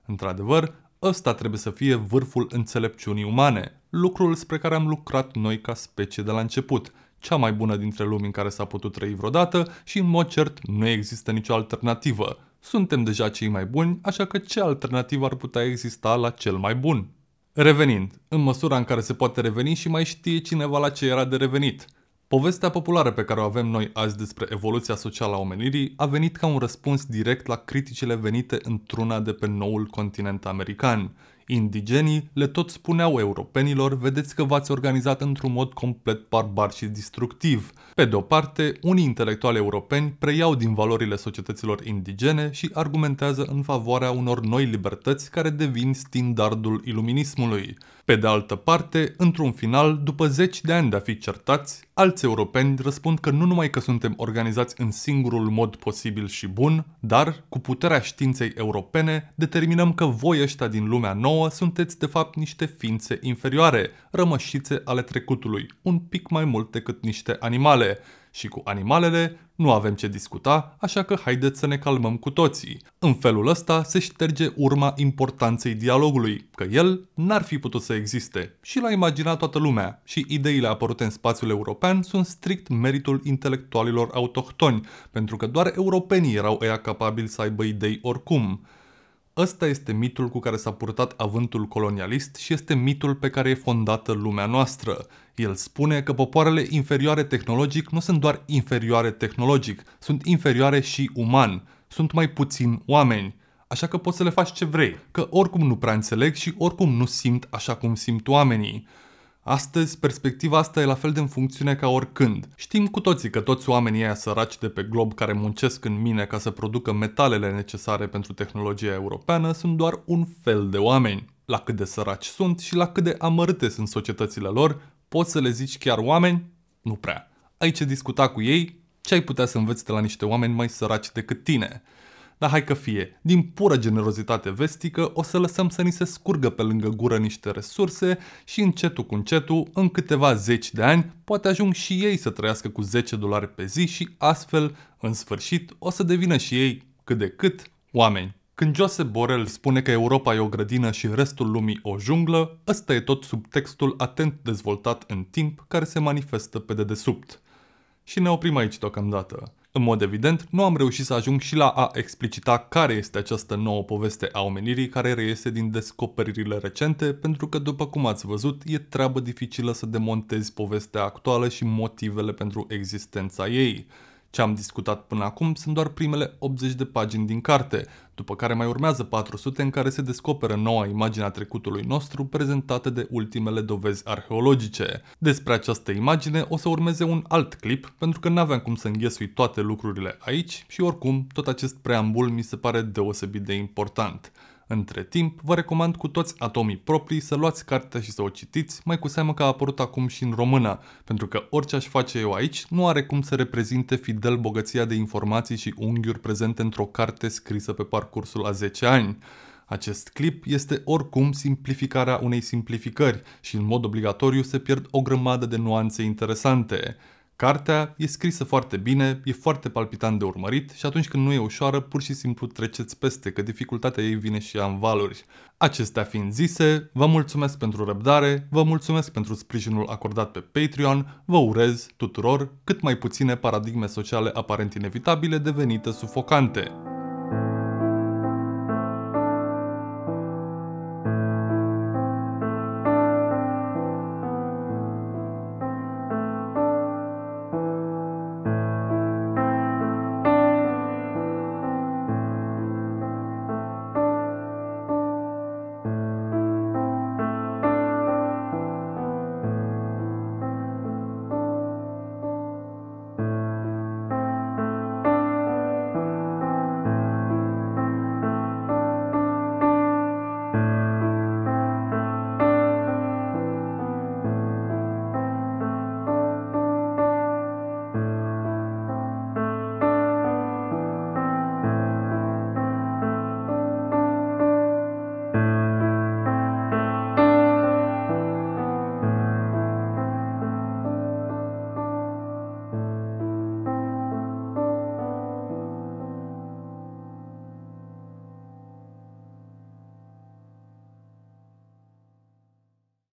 Într-adevăr, ăsta trebuie să fie vârful înțelepciunii umane, lucrul spre care am lucrat noi ca specie de la început, cea mai bună dintre lumi în care s-a putut trăi vreodată și în mod cert nu există nicio alternativă. Suntem deja cei mai buni, așa că ce alternativă ar putea exista la cel mai bun? Revenind, în măsura în care se poate reveni și mai știe cineva la ce era de revenit – Povestea populară pe care o avem noi azi despre evoluția socială a omenirii a venit ca un răspuns direct la criticile venite într-una de pe noul continent american. Indigenii le tot spuneau europenilor, vedeți că v-ați organizat într-un mod complet barbar și destructiv. Pe de o parte, unii intelectuali europeni preiau din valorile societăților indigene și argumentează în favoarea unor noi libertăți care devin standardul iluminismului. Pe de altă parte, într-un final, după zeci de ani de a fi certați, alți europeni răspund că nu numai că suntem organizați în singurul mod posibil și bun, dar, cu puterea științei europene, determinăm că voi ăștia din lumea nouă sunteți de fapt niște ființe inferioare, rămășițe ale trecutului, un pic mai mult decât niște animale. Și cu animalele nu avem ce discuta, așa că haideți să ne calmăm cu toții. În felul ăsta se șterge urma importanței dialogului, că el n-ar fi putut să existe și l-a imaginat toată lumea și ideile apărute în spațiul european sunt strict meritul intelectualilor autohtoni, pentru că doar europenii erau ea capabili să aibă idei oricum. Ăsta este mitul cu care s-a purtat avântul colonialist și este mitul pe care e fondată lumea noastră. El spune că popoarele inferioare tehnologic nu sunt doar inferioare tehnologic, sunt inferioare și uman, sunt mai puțin oameni. Așa că poți să le faci ce vrei, că oricum nu prea înțeleg și oricum nu simt așa cum simt oamenii. Astăzi, perspectiva asta e la fel de în funcțiune ca oricând. Știm cu toții că toți oamenii ăia săraci de pe glob care muncesc în mine ca să producă metalele necesare pentru tehnologia europeană sunt doar un fel de oameni. La cât de săraci sunt și la cât de amărâte sunt societățile lor, poți să le zici chiar oameni? Nu prea. Ai ce discuta cu ei? Ce ai putea să înveți de la niște oameni mai săraci decât tine? Dar hai că fie, din pură generozitate vestică o să lăsăm să ni se scurgă pe lângă gură niște resurse și încetul cu încetul, în câteva zeci de ani, poate ajung și ei să trăiască cu 10 dolari pe zi și astfel, în sfârșit, o să devină și ei, cât de cât, oameni. Când Joseph Borel spune că Europa e o grădină și restul lumii o junglă, ăsta e tot subtextul atent dezvoltat în timp care se manifestă pe dedesubt. Și ne oprim aici deocamdată. În mod evident, nu am reușit să ajung și la a explicita care este această nouă poveste a omenirii care reiese din descoperirile recente, pentru că, după cum ați văzut, e treabă dificilă să demontezi povestea actuală și motivele pentru existența ei. Ce am discutat până acum sunt doar primele 80 de pagini din carte, după care mai urmează 400 în care se descoperă noua imagine a trecutului nostru prezentată de ultimele dovezi arheologice. Despre această imagine o să urmeze un alt clip, pentru că n-aveam cum să înghesui toate lucrurile aici și oricum tot acest preambul mi se pare deosebit de important. Între timp, vă recomand cu toți atomii proprii să luați cartea și să o citiți, mai cu seamă că a apărut acum și în română, pentru că orice aș face eu aici nu are cum să reprezinte fidel bogăția de informații și unghiuri prezente într-o carte scrisă pe parcursul a 10 ani. Acest clip este oricum simplificarea unei simplificări și în mod obligatoriu se pierd o grămadă de nuanțe interesante. Cartea e scrisă foarte bine, e foarte palpitant de urmărit și atunci când nu e ușoară, pur și simplu treceți peste, că dificultatea ei vine și ea în valuri. Acestea fiind zise, vă mulțumesc pentru răbdare, vă mulțumesc pentru sprijinul acordat pe Patreon, vă urez tuturor cât mai puține paradigme sociale aparent inevitabile devenite sufocante.